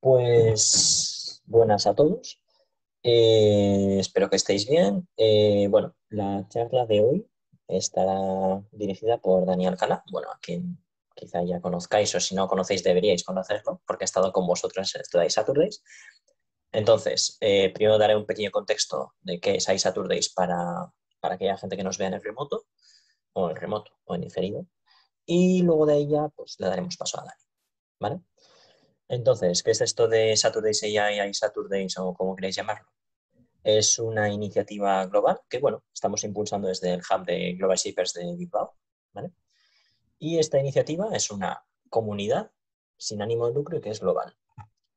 Pues buenas a todos. Eh, espero que estéis bien. Eh, bueno, la charla de hoy estará dirigida por Daniel Cala, bueno, a quien quizá ya conozcáis o si no conocéis deberíais conocerlo porque ha estado con vosotros en Study Saturdays. Entonces, eh, primero daré un pequeño contexto de qué es iSaturdays para, para aquella gente que nos vea en el remoto o en remoto o en diferido. Y luego de ella, pues le daremos paso a Dani. ¿Vale? Entonces, ¿qué es esto de Saturdays AI y Saturdays o como queréis llamarlo? Es una iniciativa global que, bueno, estamos impulsando desde el hub de Global Shapers de Bilbao, ¿vale? Y esta iniciativa es una comunidad sin ánimo de lucro y que es global.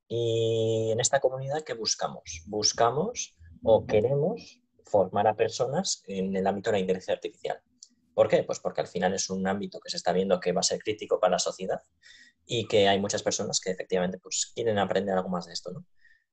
Y en esta comunidad, ¿qué buscamos? Buscamos o queremos formar a personas en el ámbito de la inteligencia artificial. ¿Por qué? Pues porque al final es un ámbito que se está viendo que va a ser crítico para la sociedad y que hay muchas personas que efectivamente pues, quieren aprender algo más de esto. ¿no?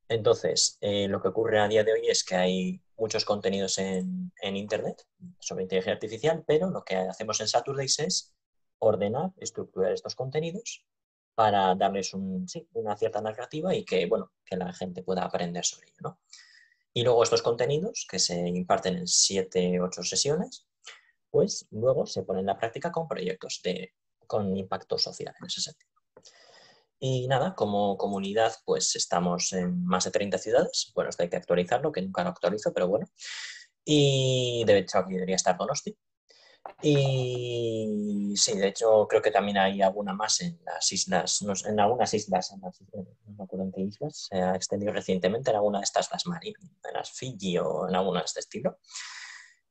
Entonces, eh, lo que ocurre a día de hoy es que hay muchos contenidos en, Internet sobre inteligencia artificial, pero lo que hacemos en Saturdays es ordenar, estructurar estos contenidos para darles una cierta narrativa y que, bueno, que la gente pueda aprender sobre ello. ¿no? Y luego estos contenidos, que se imparten en u ocho sesiones, pues luego se ponen en la práctica con proyectos de, con impacto social en ese sentido. Y nada, como comunidad, pues estamos en más de 30 ciudades. Bueno, esto hay que actualizarlo, que nunca lo actualizo, pero bueno. Y de hecho aquí debería estar Donosti. Y sí, de hecho creo que también hay alguna más en las islas, en algunas islas, en eh, no me acuerdo en qué islas, se ha extendido recientemente en alguna de estas, las Marinas, en las Fiji o en alguna de este estilo.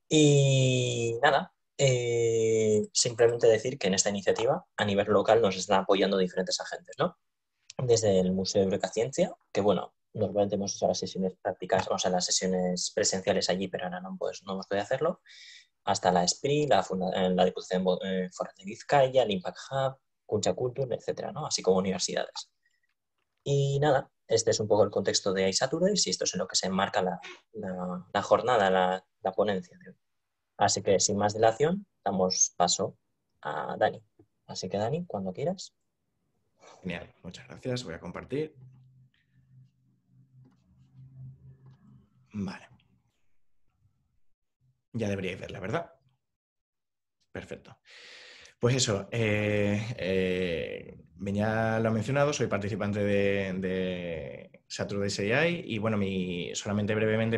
Y nada, eh, simplemente decir que en esta iniciativa, a nivel local, nos están apoyando diferentes agentes, ¿no? Desde el Museo de Ciencia, que bueno, normalmente hemos hecho las sesiones prácticas, o sea, las sesiones presenciales allí, pero ahora no, pues, no hemos podido hacerlo, hasta la SPRI, la, eh, la Diputación eh, Foral de Vizcaya, el Impact Hub, Kuncha Culture, etcétera, ¿no? Así como universidades. Y nada, este es un poco el contexto de iSaturdays y esto es en lo que se enmarca la, jornada, la, la ponencia Así que sin más dilación, damos paso a Dani. Así que Dani, cuando quieras. Genial, muchas gracias. Voy a compartir. Vale. Ya deberíais verla, ¿verdad? Perfecto. Pues eso, eh, eh lo ha mencionado, soy participante de, de Saturday y bueno, mi, solamente brevemente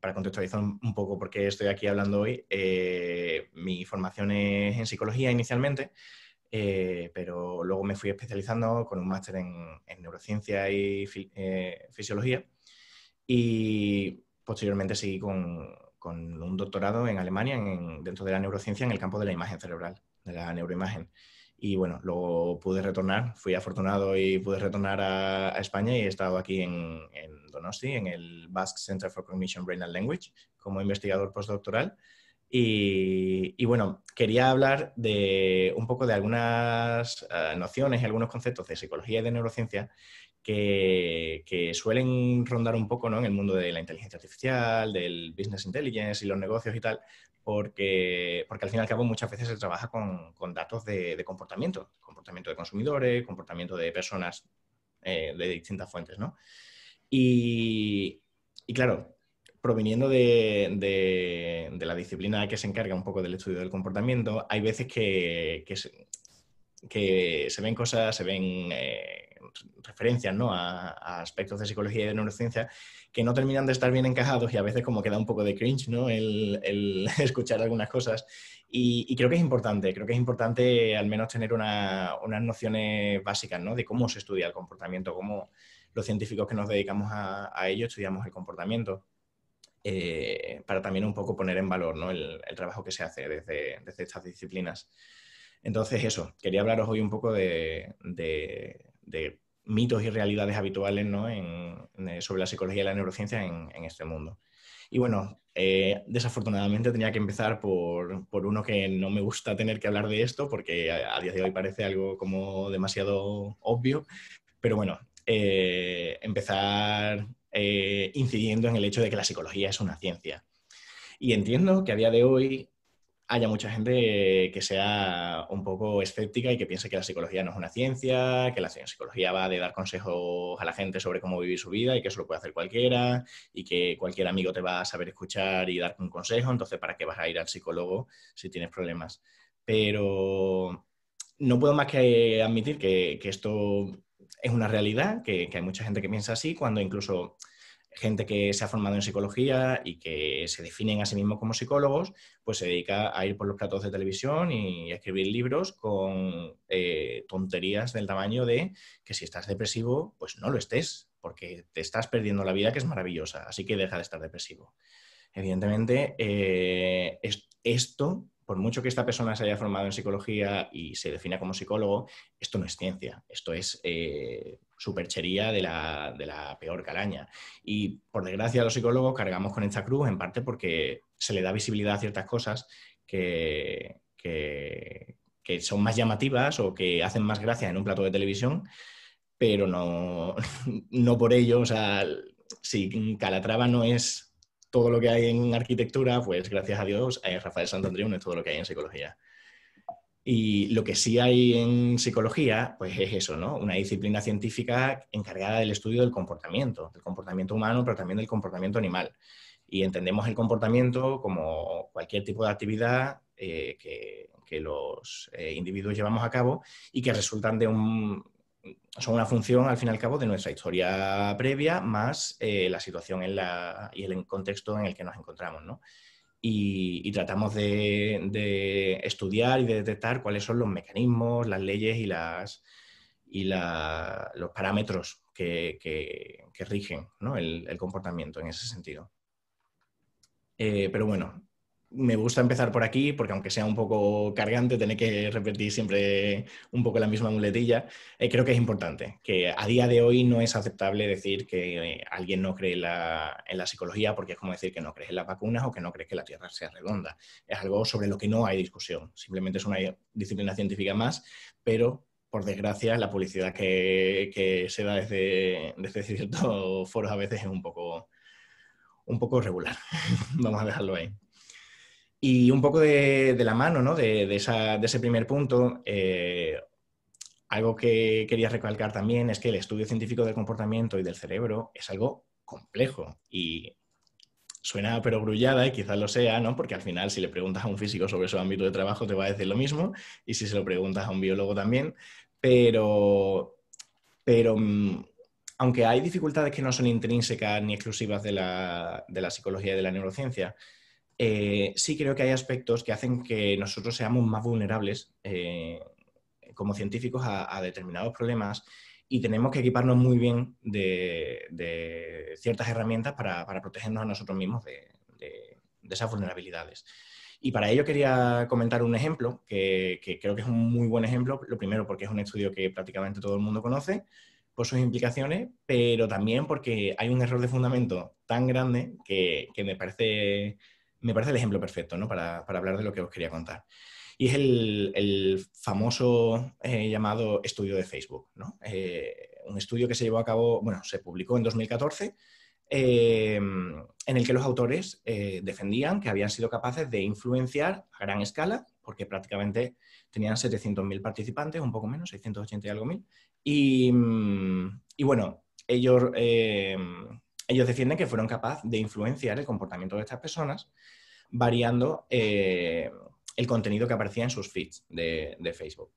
para contextualizar un poco por qué estoy aquí hablando hoy, eh, mi formación es en psicología inicialmente, eh, pero luego me fui especializando con un máster en, neurociencia y fisiología y posteriormente seguí con, un doctorado en Alemania dentro de la neurociencia en el campo de la imagen cerebral de la neuroimagen. Y bueno, luego pude retornar, fui afortunado y pude retornar a, España y he estado aquí en, Donosti, en el Basque Center for Cognition, Brain and Language, como investigador postdoctoral. Y, bueno, quería hablar de un poco de algunas eh, nociones y algunos conceptos de psicología y de neurociencia que, suelen rondar un poco en el mundo de la inteligencia artificial, del business intelligence y los negocios y tal, porque, porque al fin y al cabo muchas veces se trabaja con, datos de, comportamiento, comportamiento de consumidores, comportamiento de personas eh, de distintas fuentes, Y, claro, proviniendo de, la disciplina que se encarga un poco del estudio del comportamiento, hay veces que, se, ven cosas, se ven... Eh, referencias a, aspectos de psicología y de neurociencia que no terminan de estar bien encajados y a veces como queda un poco de cringe ¿no? el, escuchar algunas cosas. Y, creo que es importante, creo que es importante al menos tener unas nociones básicas de cómo se estudia el comportamiento, cómo los científicos que nos dedicamos a, ello estudiamos el comportamiento. Eh, para también un poco poner en valor el, trabajo que se hace desde, estas disciplinas. Entonces, eso, quería hablaros hoy un poco de, de mitos y realidades habituales eh, sobre la psicología y la neurociencia en, este mundo. Y bueno, eh, desafortunadamente tenía que empezar por, uno que no me gusta tener que hablar de esto porque a, día de hoy parece algo como demasiado obvio, pero bueno, eh, empezar incidiendo en el hecho de que la psicología es una ciencia. Y entiendo que a día de hoy haya mucha gente que sea un poco escéptica y que piense que la psicología no es una ciencia, que la psicología va de dar consejos a la gente sobre cómo vivir su vida y que eso lo puede hacer cualquiera y que cualquier amigo te va a saber escuchar y dar un consejo, entonces ¿para qué vas a ir al psicólogo si tienes problemas? Pero no puedo más que admitir que, esto es una realidad, que hay mucha gente que piensa así, cuando incluso gente que se ha formado en psicología y que se definen a sí mismos como psicólogos, pues se dedica a ir por los platos de televisión y a escribir libros con eh, tonterías del tamaño de que si estás depresivo, pues no lo estés, porque te estás perdiendo la vida que es maravillosa, así que deja de estar depresivo. Evidentemente, eh, esto, por mucho que esta persona se haya formado en psicología y se defina como psicólogo, esto no es ciencia, esto es... Eh, superchería de la, de la peor calaña. Y por desgracia los psicólogos cargamos con esta cruz en parte porque se le da visibilidad a ciertas cosas que, que, son más llamativas o que hacen más gracia en un plato de televisión, pero no, no por ello, o si Calatrava no es todo lo que hay en arquitectura, pues gracias a Dios, eh, Rafael Santandreu no es todo lo que hay en psicología. Y lo que sí hay en psicología, pues es eso, ¿no? Una disciplina científica encargada del estudio del comportamiento, del comportamiento humano, pero también del comportamiento animal. Y entendemos el comportamiento como cualquier tipo de actividad eh, que, los eh, individuos llevamos a cabo y que resultan de un, son una función, al fin y al cabo, de nuestra historia previa, más eh, la situación en la, y el contexto en el que nos encontramos. ¿no? y, tratamos de, estudiar y de detectar cuáles son los mecanismos, las leyes y, las, y los parámetros que, rigen el, comportamiento en ese sentido. Eh, pero bueno, me gusta empezar por aquí, porque aunque sea un poco cargante tener que repetir siempre un poco la misma muletilla, eh, creo que es importante, que a día de hoy no es aceptable decir que eh, alguien no cree en la psicología, porque es como decir que no crees en las vacunas o que no crees que la Tierra sea redonda. Es algo sobre lo que no hay discusión, simplemente es una disciplina científica más, pero por desgracia, la publicidad que, se da desde, desde ciertos foros a veces es un poco, un poco regular. Vamos a dejarlo ahí. Y un poco de, la mano, ¿no? De, ese primer punto, eh, algo que quería recalcar también es que el estudio científico del comportamiento y del cerebro es algo complejo y suena pero grullada y quizás lo sea, ¿no? Porque al final si le preguntas a un físico sobre su ámbito de trabajo te va a decir lo mismo y si se lo preguntas a un biólogo también, pero, pero mm, aunque hay dificultades que no son intrínsecas ni exclusivas de la, de la psicología y de la neurociencia, eh, sí creo que hay aspectos que hacen que nosotros seamos más vulnerables eh, como científicos a, determinados problemas y tenemos que equiparnos muy bien de, ciertas herramientas para, protegernos a nosotros mismos de, esas vulnerabilidades. Y para ello quería comentar un ejemplo que, creo que es un muy buen ejemplo, lo primero porque es un estudio que prácticamente todo el mundo conoce, por sus implicaciones, pero también porque hay un error de fundamento tan grande que me parece me parece el ejemplo perfecto ¿no? para, hablar de lo que os quería contar. Y es el, famoso eh, llamado estudio de Facebook. Eh, un estudio que se llevó a cabo, bueno, se publicó en 2014, eh, en el que los autores defendían que habían sido capaces de influenciar a gran escala, porque prácticamente tenían 700.000 participantes, un poco menos, 680 y algo mil. Y, mm, y bueno, ellos ellos defienden que fueron capaces de influenciar el comportamiento de estas personas variando eh, el contenido que aparecía en sus feeds de, Facebook.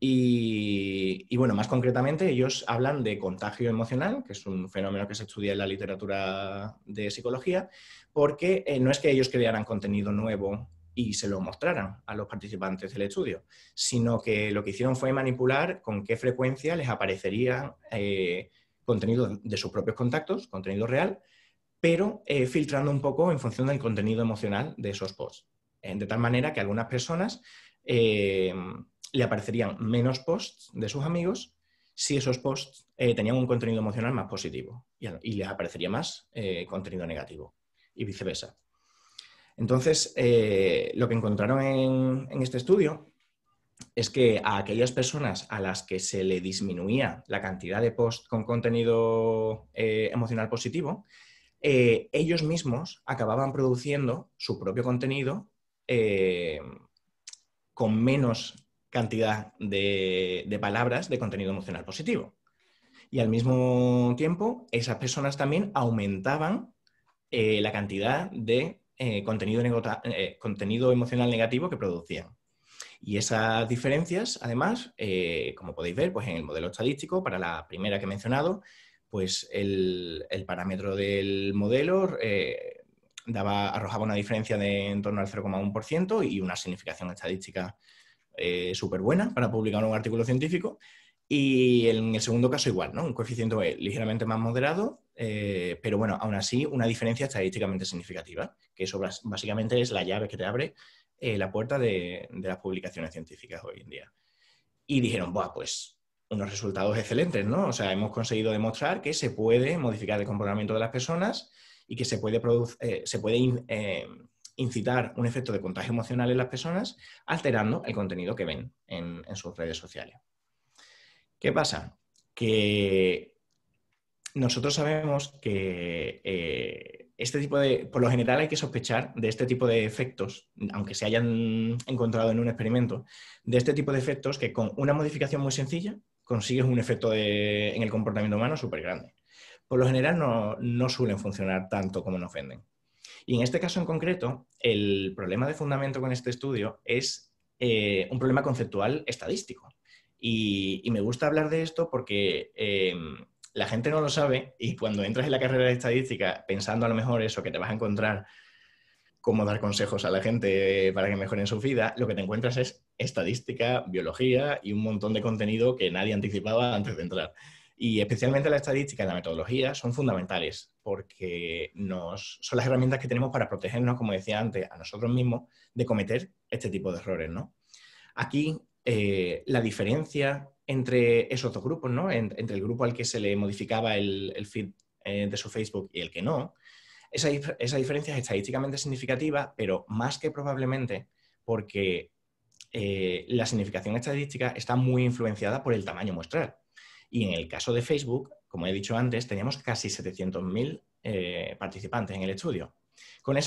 Y, bueno, más concretamente, ellos hablan de contagio emocional, que es un fenómeno que se estudia en la literatura de psicología, porque eh, no es que ellos crearan contenido nuevo y se lo mostraran a los participantes del estudio, sino que lo que hicieron fue manipular con qué frecuencia les aparecería. Eh, contenido de sus propios contactos, contenido real, pero eh, filtrando un poco en función del contenido emocional de esos posts. Eh, de tal manera que a algunas personas eh, le aparecerían menos posts de sus amigos si esos posts tenían un contenido emocional más positivo y, les aparecería más contenido negativo y viceversa. Entonces, lo que encontraron en, en este estudio es que a aquellas personas a las que se le disminuía la cantidad de post con contenido eh, emocional positivo, eh, ellos mismos acababan produciendo su propio contenido eh, con menos cantidad de, palabras de contenido emocional positivo. Y al mismo tiempo, esas personas también aumentaban la cantidad de contenido emocional negativo que producían. Y esas diferencias, además, eh, como podéis ver, pues en el modelo estadístico, para la primera que he mencionado, pues el, parámetro del modelo eh, daba, arrojaba una diferencia de en torno al 0,1% y una significación estadística eh, súper buena para publicar un artículo científico. Y en el segundo caso igual, ¿no? Un coeficiente ligeramente más moderado, pero bueno, aún así una diferencia estadísticamente significativa, que eso básicamente es la llave que te abre eh, la puerta de, las publicaciones científicas hoy en día. Y dijeron, Buah, pues unos resultados excelentes, ¿no? O sea, hemos conseguido demostrar que se puede modificar el comportamiento de las personas y que se puede, eh, se puede eh, incitar un efecto de contagio emocional en las personas alterando el contenido que ven en sus redes sociales. ¿Qué pasa? Que nosotros sabemos que eh, este tipo de, por lo general hay que sospechar de este tipo de efectos, aunque se hayan encontrado en un experimento, de este tipo de efectos que con una modificación muy sencilla consigues un efecto en el comportamiento humano súper grande. Por lo general no, suelen funcionar tanto como nos ofenden. Y en este caso en concreto, el problema de fundamento con este estudio es eh, un problema conceptual estadístico. Y, me gusta hablar de esto porque eh, la gente no lo sabe y cuando entras en la carrera de estadística pensando a lo mejor eso, que te vas a encontrar cómo dar consejos a la gente para que mejoren su vida, lo que te encuentras es estadística, biología y un montón de contenido que nadie anticipaba antes de entrar. Y especialmente la estadística y la metodología son fundamentales porque nos, son las herramientas que tenemos para protegernos, como decía antes, a nosotros mismos de cometer este tipo de errores. ¿no? Aquí eh, la diferencia entre esos dos grupos, ¿no? entre el grupo al que se le modificaba el, feed eh, de su Facebook y el que no, esa, esa, diferencia es estadísticamente significativa, pero más que probablemente porque eh, la significación estadística está muy influenciada por el tamaño muestral. Y en el caso de Facebook, como he dicho antes, teníamos casi 700.000 eh, participantes en el estudio. Con,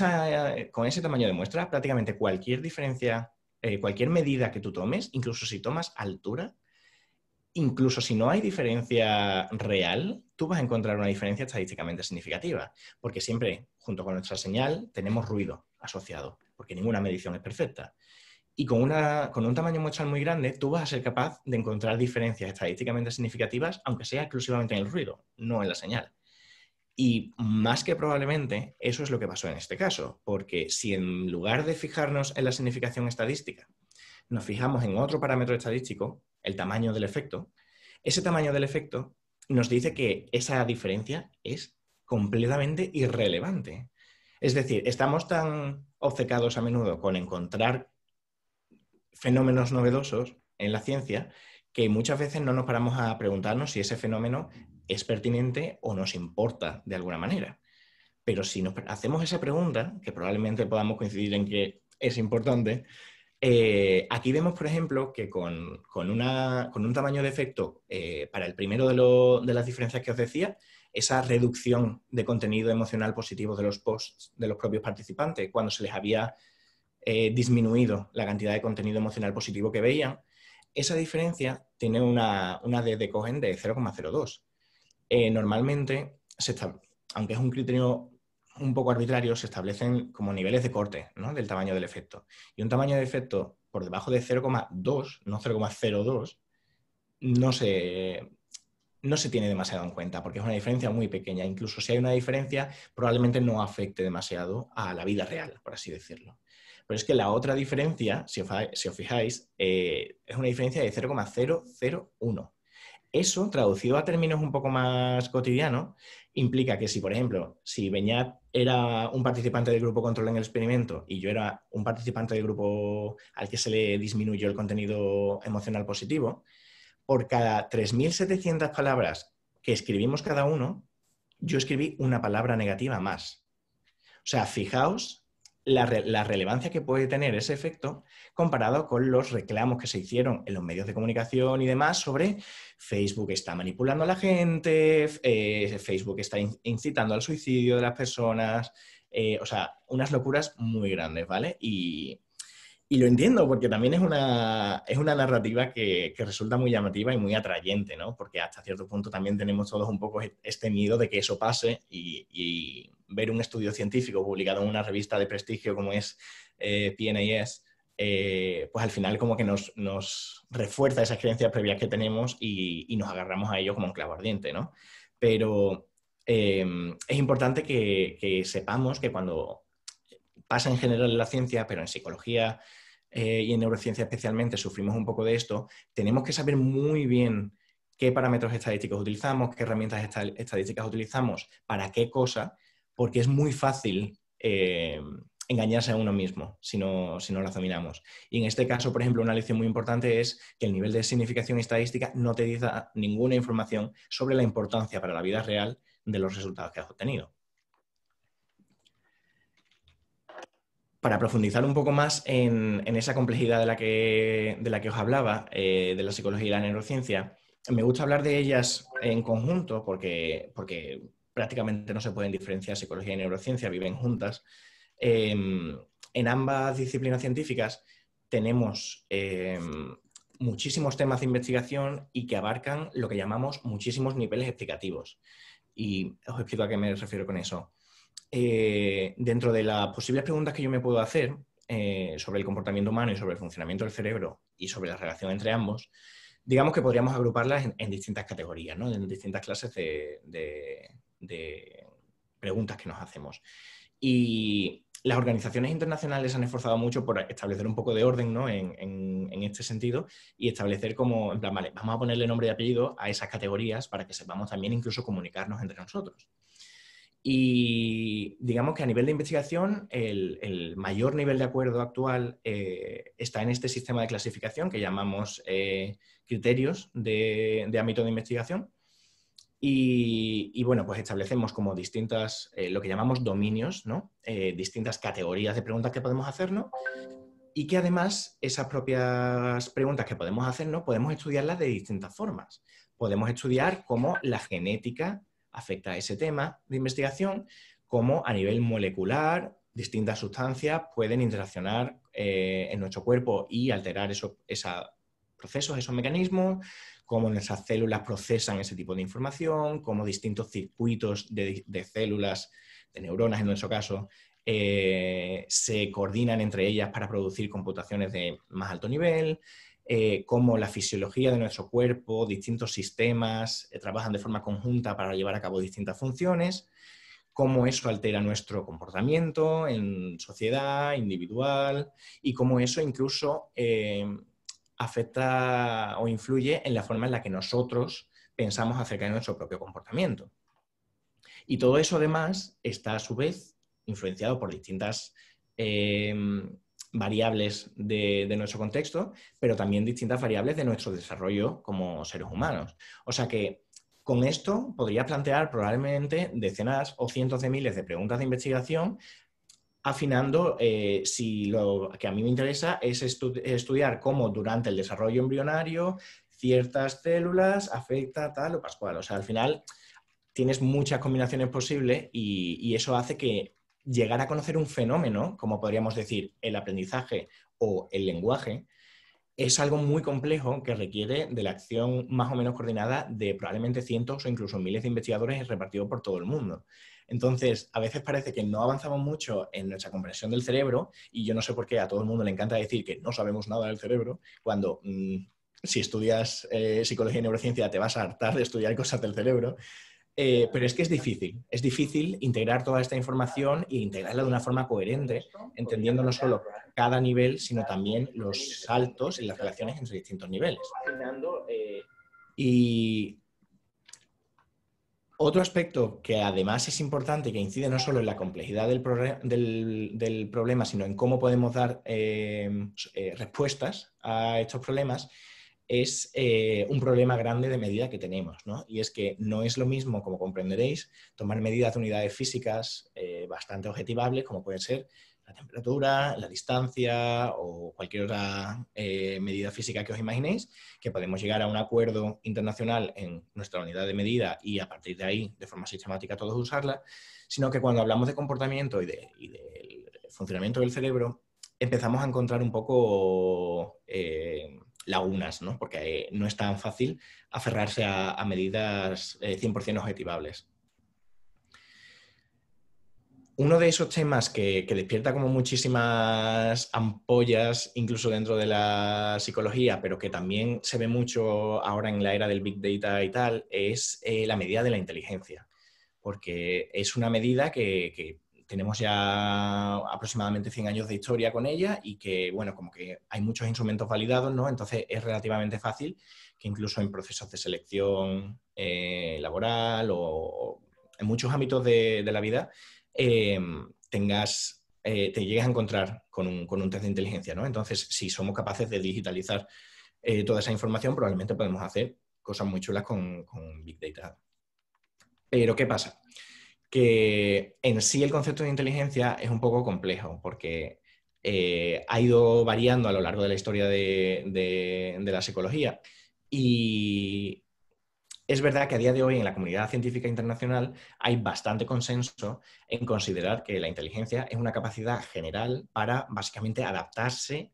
con ese tamaño de muestra, prácticamente cualquier diferencia, cualquier medida que tú tomes, incluso si tomas altura, incluso si no hay diferencia real, tú vas a encontrar una diferencia estadísticamente significativa, porque siempre, junto con nuestra señal, tenemos ruido asociado, porque ninguna medición es perfecta. Y con, un tamaño muestral muy grande, tú vas a ser capaz de encontrar diferencias estadísticamente significativas, aunque sea exclusivamente en el ruido, no en la señal. Y más que probablemente, eso es lo que pasó en este caso, porque si en lugar de fijarnos en la significación estadística, nos fijamos en otro parámetro estadístico, el tamaño del efecto, ese tamaño del efecto nos dice que esa diferencia es completamente irrelevante. Es decir, estamos tan obcecados a menudo con encontrar fenómenos novedosos en la ciencia que muchas veces no nos paramos a preguntarnos si ese fenómeno es pertinente o nos importa de alguna manera. Pero si nos hacemos esa pregunta, que probablemente podamos coincidir en que es importante, eh, aquí vemos, por ejemplo, que con, un tamaño de efecto eh, para el primero de, las diferencias que os decía, esa reducción de contenido emocional positivo de los posts de los propios participantes, cuando se les había eh, disminuido la cantidad de contenido emocional positivo que veían, esa diferencia tiene una, de Cohen de 0,02. normalmente, se aunque es un criterio un poco arbitrarios se establecen como niveles de corte ¿no? del tamaño del efecto. Y un tamaño de efecto por debajo de 0,2, no 0,02, no se, no se tiene demasiado en cuenta, porque es una diferencia muy pequeña. Incluso si hay una diferencia, probablemente no afecte demasiado a la vida real, por así decirlo. Pero es que la otra diferencia, si os, fijáis, eh, es una diferencia de 0,001. Eso, traducido a términos un poco más cotidianos, implica que si, por ejemplo, si Beñat era un participante del grupo control en el experimento y yo era un participante del grupo al que se le disminuyó el contenido emocional positivo, por cada 3.700 palabras que escribimos cada uno, yo escribí una palabra negativa más. O sea, fijaos la, relevancia que puede tener ese efecto comparado con los reclamos que se hicieron en los medios de comunicación y demás sobre Facebook está manipulando a la gente, eh, Facebook está incitando al suicidio de las personas, eh, o sea, unas locuras muy grandes, ¿vale? Y, lo entiendo porque también es una, es una narrativa que, resulta muy llamativa y muy atrayente, ¿no? Porque hasta cierto punto también tenemos todos un poco e-, este miedo de que eso pase y ver un estudio científico publicado en una revista de prestigio como es eh, PNAS, eh, pues al final como que nos, refuerza esas creencias previas que tenemos y, nos agarramos a ello como un clavo ardiente, ¿no? Pero eh, es importante que, sepamos que cuando pasa en general en la ciencia, pero en psicología eh, y en neurociencia especialmente sufrimos un poco de esto, tenemos que saber muy bien qué parámetros estadísticos utilizamos, qué herramientas estadísticas utilizamos, para qué cosa, porque es muy fácil eh, engañarse a uno mismo si no, si no Y en este caso, por ejemplo, una lección muy importante es que el nivel de significación estadística no te dice ninguna información sobre la importancia para la vida real de los resultados que has obtenido. Para profundizar un poco más en, esa complejidad de la que, de la que os hablaba, eh, de la psicología y la neurociencia, me gusta hablar de ellas en conjunto porque, porque prácticamente no se pueden diferenciar psicología y neurociencia, viven juntas. Em, en ambas disciplinas científicas tenemos em, muchísimos temas de investigación y que abarcan lo que llamamos muchísimos niveles explicativos. Y os explico a qué me refiero con eso. Eh, dentro de las posibles preguntas que yo me puedo hacer eh, sobre el comportamiento humano y sobre el funcionamiento del cerebro y sobre la relación entre ambos, digamos que podríamos agruparlas en, distintas categorías, ¿no? en distintas clases de, de preguntas que nos hacemos. Y las organizaciones internacionales han esforzado mucho por establecer un poco de orden ¿no? en, este sentido y establecer como, en plan, vamos a ponerle nombre y apellido a esas categorías para que sepamos también incluso comunicarnos entre nosotros. Y digamos que a nivel de investigación, el, mayor nivel de acuerdo actual eh, está en este sistema de clasificación que llamamos eh, criterios de, de ámbito de investigación y, bueno, pues establecemos como distintas, eh, lo que llamamos dominios, ¿no? Eh, distintas categorías de preguntas que podemos hacernos y que además esas propias preguntas que podemos hacernos podemos estudiarlas de distintas formas. Podemos estudiar cómo la genética afecta a ese tema de investigación, cómo a nivel molecular distintas sustancias pueden interaccionar eh, en nuestro cuerpo y alterar esos procesos, esos mecanismos, cómo nuestras células procesan ese tipo de información, cómo distintos circuitos de, células, de neuronas en nuestro caso, eh, se coordinan entre ellas para producir computaciones de más alto nivel, eh, cómo la fisiología de nuestro cuerpo, distintos sistemas eh, trabajan de forma conjunta para llevar a cabo distintas funciones, cómo eso altera nuestro comportamiento en sociedad, individual, y cómo eso incluso afecta o influye en la forma en la que nosotros pensamos acerca de nuestro propio comportamiento. Y todo eso además está a su vez influenciado por distintas eh, variables de, nuestro contexto, pero también distintas variables de nuestro desarrollo como seres humanos. O sea que con esto podría plantear probablemente decenas o cientos de miles de preguntas de investigación afinando eh, si lo que a mí me interesa es estudiar cómo durante el desarrollo embrionario ciertas células afecta tal o pascual. O sea, al final tienes muchas combinaciones posibles y, y eso hace que llegar a conocer un fenómeno, como podríamos decir el aprendizaje o el lenguaje, es algo muy complejo que requiere de la acción más o menos coordinada de probablemente cientos o incluso miles de investigadores repartidos por todo el mundo. Entonces, a veces parece que no avanzamos mucho en nuestra comprensión del cerebro y yo no sé por qué a todo el mundo le encanta decir que no sabemos nada del cerebro cuando... Mm, si estudias eh, psicología y neurociencia, te vas a hartar de estudiar cosas del cerebro. Eh, pero es que es difícil, es difícil integrar toda esta información e integrarla de una forma coherente, entendiendo no solo cada nivel, sino también los saltos y las relaciones entre distintos niveles. Eh, y otro aspecto que además es importante, que incide no solo en la complejidad del, problema, sino en cómo podemos dar em, eh, respuestas a estos problemas, es eh, un problema grande de medida que tenemos, ¿no? Y es que no es lo mismo, como comprenderéis, tomar medidas de unidades físicas eh, bastante objetivables, como pueden ser temperatura, la distancia o cualquier otra eh, medida física que os imaginéis, que podemos llegar a un acuerdo internacional en nuestra unidad de medida y a partir de ahí, de forma sistemática, todos usarla, sino que cuando hablamos de comportamiento y, de, del funcionamiento del cerebro, empezamos a encontrar un poco eh, lagunas, porque eh, no es tan fácil aferrarse a, a medidas 100% objetivables uno de esos temas que, despierta como muchísimas ampollas, incluso dentro de la psicología, pero que también se ve mucho ahora en la era del Big Data y tal, es eh, la medida de la inteligencia. Porque es una medida que, tenemos ya aproximadamente 100 años de historia con ella y que, bueno, como que hay muchos instrumentos validados, ¿no? Entonces es relativamente fácil que incluso en procesos de selección eh, laboral o en muchos ámbitos de, la vida Em, tengas, eh, te llegues a encontrar con un, test de inteligencia, ¿no? Entonces, si somos capaces de digitalizar eh, toda esa información, probablemente podemos hacer cosas muy chulas con, Big Data. Pero, ¿qué pasa? Que en sí el concepto de inteligencia es un poco complejo, porque eh, ha ido variando a lo largo de la historia de, de la psicología. Y es verdad que a día de hoy en la comunidad científica internacional hay bastante consenso en considerar que la inteligencia es una capacidad general para básicamente adaptarse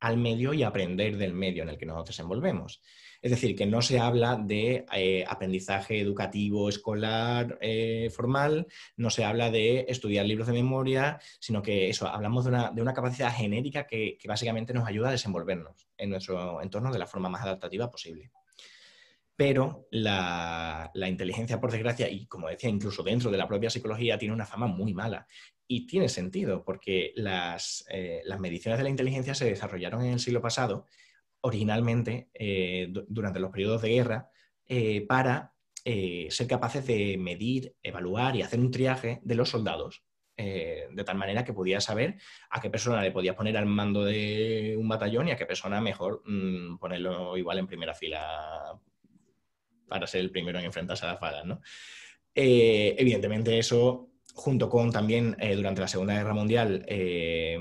al medio y aprender del medio en el que nos desenvolvemos. Es decir, que no se habla de eh, aprendizaje educativo, escolar, eh, formal, no se habla de estudiar libros de memoria, sino que eso, hablamos de una, capacidad genérica que, básicamente nos ayuda a desenvolvernos en nuestro entorno de la forma más adaptativa posible pero la, inteligencia, por desgracia, y como decía, incluso dentro de la propia psicología, tiene una fama muy mala. Y tiene sentido, porque las, eh, mediciones de la inteligencia se desarrollaron en el siglo pasado, originalmente eh, durante los periodos de guerra, eh, para ser capaces de medir, evaluar y hacer un triaje de los soldados. de tal manera que podías saber a qué persona le podías poner al mando de un batallón y a qué persona mejor mm, ponerlo igual en primera fila para ser el primero en enfrentarse a las balas, eh, evidentemente eso, junto con también eh, durante la Segunda Guerra Mundial, eh,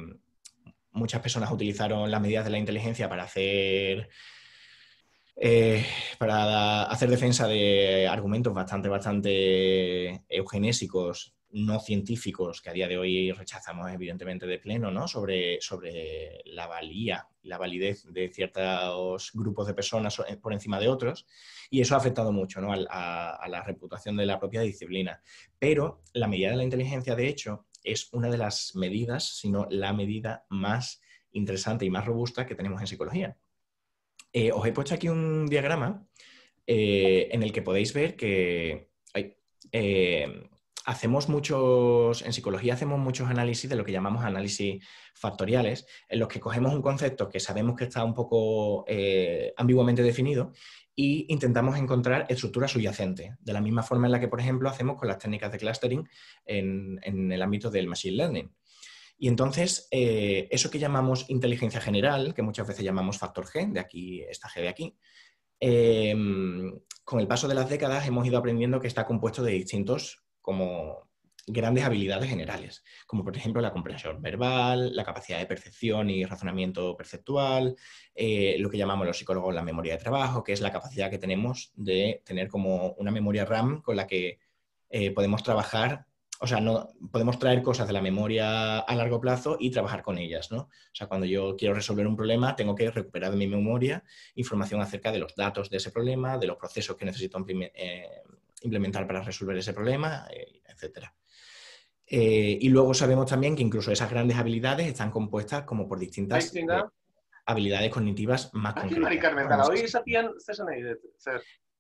muchas personas utilizaron las medidas de la inteligencia para hacer... para hacer defensa de argumentos bastante, bastante eugenésicos no científicos que a día de hoy rechazamos evidentemente de pleno, ¿no? Sobre, sobre la valía, la validez de ciertos grupos de personas eh, por encima de otros. Y eso ha afectado mucho a, la reputación de la propia disciplina. Pero la medida de la inteligencia, de hecho, es una de las medidas, sino la medida más interesante y más robusta que tenemos en psicología. Eh, os he puesto aquí un diagrama eh, en el que podéis ver que hacemos muchos, en psicología hacemos muchos análisis de lo que llamamos análisis factoriales, en los que cogemos un concepto que sabemos que está un poco eh, ambiguamente definido y intentamos encontrar estructura subyacente, de la misma forma en la que, por ejemplo, hacemos con las técnicas de clustering en, el ámbito del machine learning. Y entonces, eh, eso que llamamos inteligencia general, que muchas veces llamamos factor G, de aquí, esta G de aquí, eh, con el paso de las décadas hemos ido aprendiendo que está compuesto de distintos como grandes habilidades generales, como por ejemplo la comprensión verbal, la capacidad de percepción y razonamiento perceptual, eh, lo que llamamos los psicólogos la memoria de trabajo, que es la capacidad que tenemos de tener como una memoria RAM con la que eh, podemos trabajar, o sea, no, podemos traer cosas de la memoria a largo plazo y trabajar con ellas, ¿no? O sea, cuando yo quiero resolver un problema, tengo que recuperar de mi memoria información acerca de los datos de ese problema, de los procesos que necesito eh, implementar para resolver ese problema, eh, etc. Eh, y luego sabemos también que incluso esas grandes habilidades están compuestas como por distintas eh, habilidades cognitivas más ah, concretas.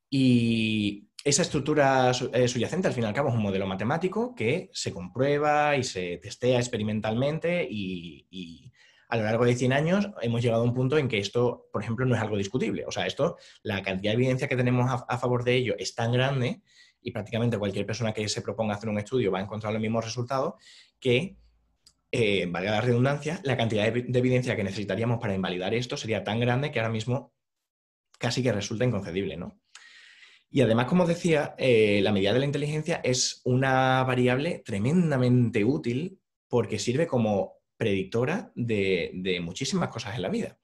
Y esa estructura subyacente, al fin y al cabo, es un modelo matemático que se comprueba y se testea experimentalmente y a lo largo de 100 años hemos llegado a un punto en que esto, por ejemplo, no es algo discutible. O sea, esto, la cantidad de evidencia que tenemos a, favor de ello es tan grande y prácticamente cualquier persona que se proponga hacer un estudio va a encontrar los mismos resultados que, en eh, valga la redundancia, la cantidad de, evidencia que necesitaríamos para invalidar esto sería tan grande que ahora mismo casi que resulta inconcebible, ¿no? Y además, como decía, eh, la medida de la inteligencia es una variable tremendamente útil porque sirve como predictora de, muchísimas cosas en la vida.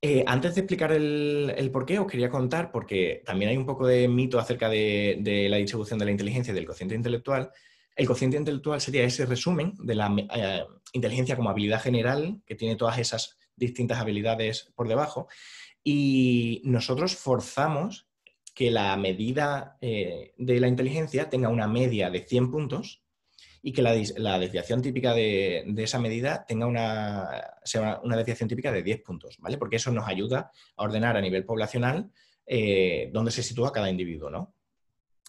Eh, antes de explicar el, porqué, os quería contar, porque también hay un poco de mito acerca de, la distribución de la inteligencia y del cociente intelectual. El cociente intelectual sería ese resumen de la eh, inteligencia como habilidad general, que tiene todas esas distintas habilidades por debajo, y nosotros forzamos que la medida eh, de la inteligencia tenga una media de 100 puntos y que la, desviación típica de, esa medida tenga una, sea una desviación típica de 10 puntos, ¿vale? Porque eso nos ayuda a ordenar a nivel poblacional eh, dónde se sitúa cada individuo, ¿no?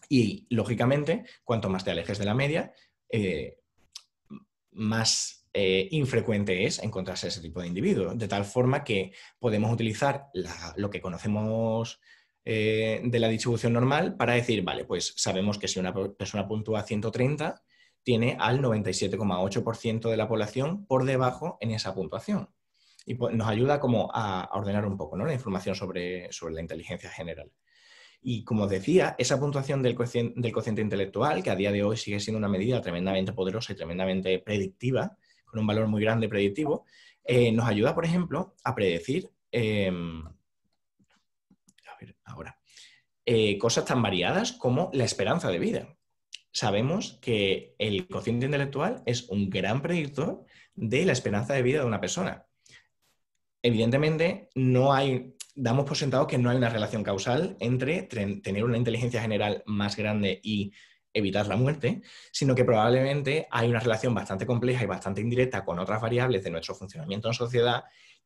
Y, lógicamente, cuanto más te alejes de la media, eh, más eh, infrecuente es encontrarse ese tipo de individuos, de tal forma que podemos utilizar lo que conocemos de la distribución normal para decir, vale, pues sabemos que si una persona puntúa 130, tiene al 97,8% de la población por debajo en esa puntuación. Y pues, nos ayuda como a, ordenar un poco la información sobre, sobre la inteligencia general. Y como os decía, esa puntuación del cociente, del intelectual, que a día de hoy sigue siendo una medida tremendamente poderosa y tremendamente predictiva, con un valor muy grande predictivo, eh, nos ayuda, por ejemplo, a predecir, em, ahora, eh, cosas tan variadas como la esperanza de vida sabemos que el cociente intelectual es un gran predictor de la esperanza de vida de una persona. Evidentemente, no hay, damos por sentado que no hay una relación causal entre tener una inteligencia general más grande y evitar la muerte, sino que probablemente hay una relación bastante compleja y bastante indirecta con otras variables de nuestro funcionamiento en sociedad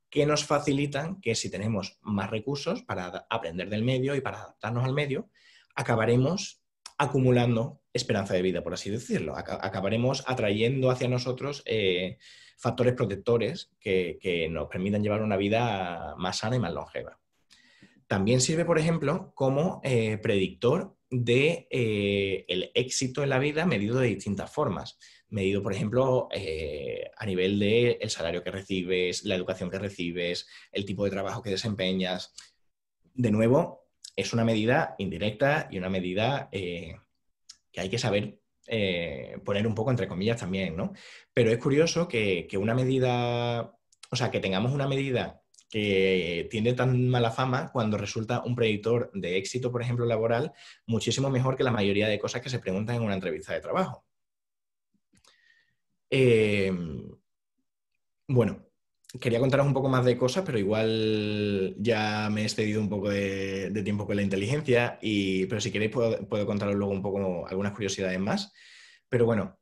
que nos facilitan que si tenemos más recursos para aprender del medio y para adaptarnos al medio, acabaremos acumulando esperanza de vida, por así decirlo. Acabaremos atrayendo hacia nosotros eh, factores protectores que, nos permitan llevar una vida más sana y más longeva. También sirve, por ejemplo, como eh, predictor de eh, éxito en la vida medido de distintas formas. Medido, por ejemplo, a nivel del salario que recibes, la educación que recibes, el tipo de trabajo que desempeñas. De nuevo, es una medida indirecta y una medida que hay que saber eh, poner un poco entre comillas también, ¿no? Pero es curioso que, una medida, o sea, que tengamos una medida que tiene tan mala fama cuando resulta un predictor de éxito, por ejemplo, laboral, muchísimo mejor que la mayoría de cosas que se preguntan en una entrevista de trabajo. Eh, bueno, quería contaros un poco más de cosas, pero igual ya me he excedido un poco de, tiempo con la inteligencia, pero si queréis puedo, contaros luego un poco algunas curiosidades más. Pero bueno,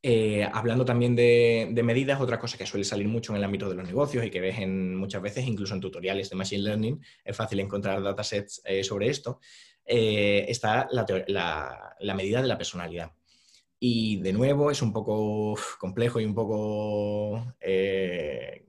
eh, hablando también de, medidas, otra cosa que suele salir mucho en el ámbito de los negocios y que ves en, muchas veces, incluso en tutoriales de Machine Learning, es fácil encontrar datasets eh, sobre esto, eh, está la medida de la personalidad. Y de nuevo es un poco complejo y un poco... Eh,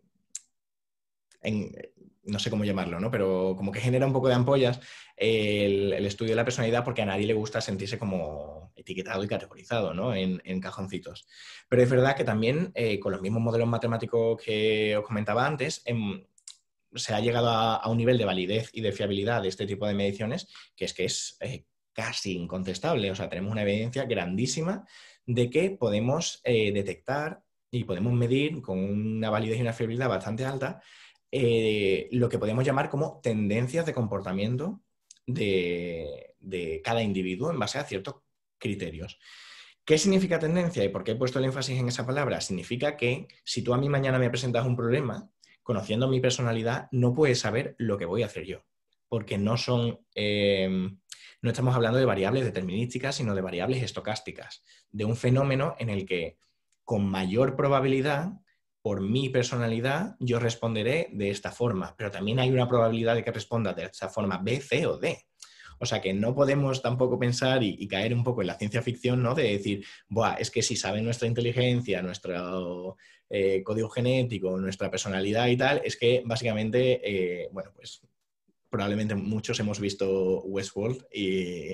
no sé cómo llamarlo, ¿no? Pero como que genera un poco de ampollas el, estudio de la personalidad porque a nadie le gusta sentirse como etiquetado y categorizado, ¿no? En, cajoncitos. Pero es verdad que también eh, con los mismos modelos matemáticos que os comentaba antes, em, se ha llegado a, un nivel de validez y de fiabilidad de este tipo de mediciones que es que es eh, casi incontestable. O sea, tenemos una evidencia grandísima de que podemos eh, detectar y podemos medir con una validez y una fiabilidad bastante alta eh, lo que podemos llamar como tendencias de comportamiento de, cada individuo en base a ciertos criterios. ¿Qué significa tendencia y por qué he puesto el énfasis en esa palabra? Significa que si tú a mí mañana me presentas un problema, conociendo mi personalidad, no puedes saber lo que voy a hacer yo, porque no son eh, no estamos hablando de variables determinísticas, sino de variables estocásticas, de un fenómeno en el que con mayor probabilidad, por mi personalidad, yo responderé de esta forma, pero también hay una probabilidad de que responda de esta forma B, C o D. O sea que no podemos tampoco pensar y, caer un poco en la ciencia ficción, ¿no? De decir, Buah, es que si saben nuestra inteligencia, nuestro eh, código genético, nuestra personalidad y tal, es que básicamente, eh, bueno, pues probablemente muchos hemos visto Westworld y,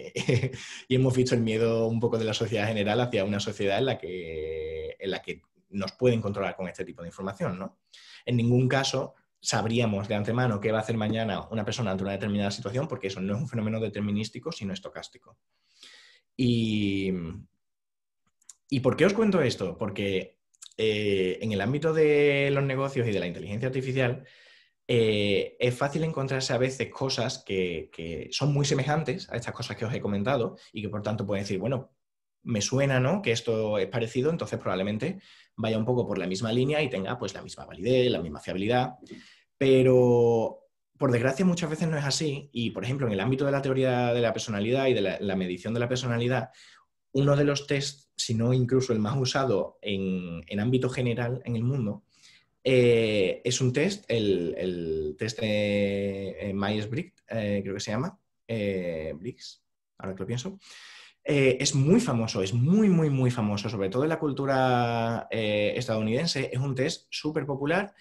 hemos visto el miedo un poco de la sociedad general hacia una sociedad en la que, en la que nos pueden controlar con este tipo de información, En ningún caso sabríamos de antemano qué va a hacer mañana una persona ante una determinada situación, porque eso no es un fenómeno determinístico, sino estocástico. ¿Y, por qué os cuento esto? Porque eh, en el ámbito de los negocios y de la inteligencia artificial, eh, es fácil encontrarse a veces cosas que, son muy semejantes a estas cosas que os he comentado y que por tanto pueden decir, bueno, me suena, ¿no? Que esto es parecido, entonces probablemente vaya un poco por la misma línea y tenga pues la misma validez, la misma fiabilidad, pero por desgracia muchas veces no es así y por ejemplo en el ámbito de la teoría de la personalidad y de la, medición de la personalidad, uno de los test, si no incluso el más usado en, en ámbito general en el mundo, eh, es un test, el, test de eh, Myers-Briggs, eh, creo que se llama, Briggs, ahora que lo pienso. es muy famoso, es muy, muy, muy famoso, sobre todo en la cultura estadounidense. Es un test súper popular,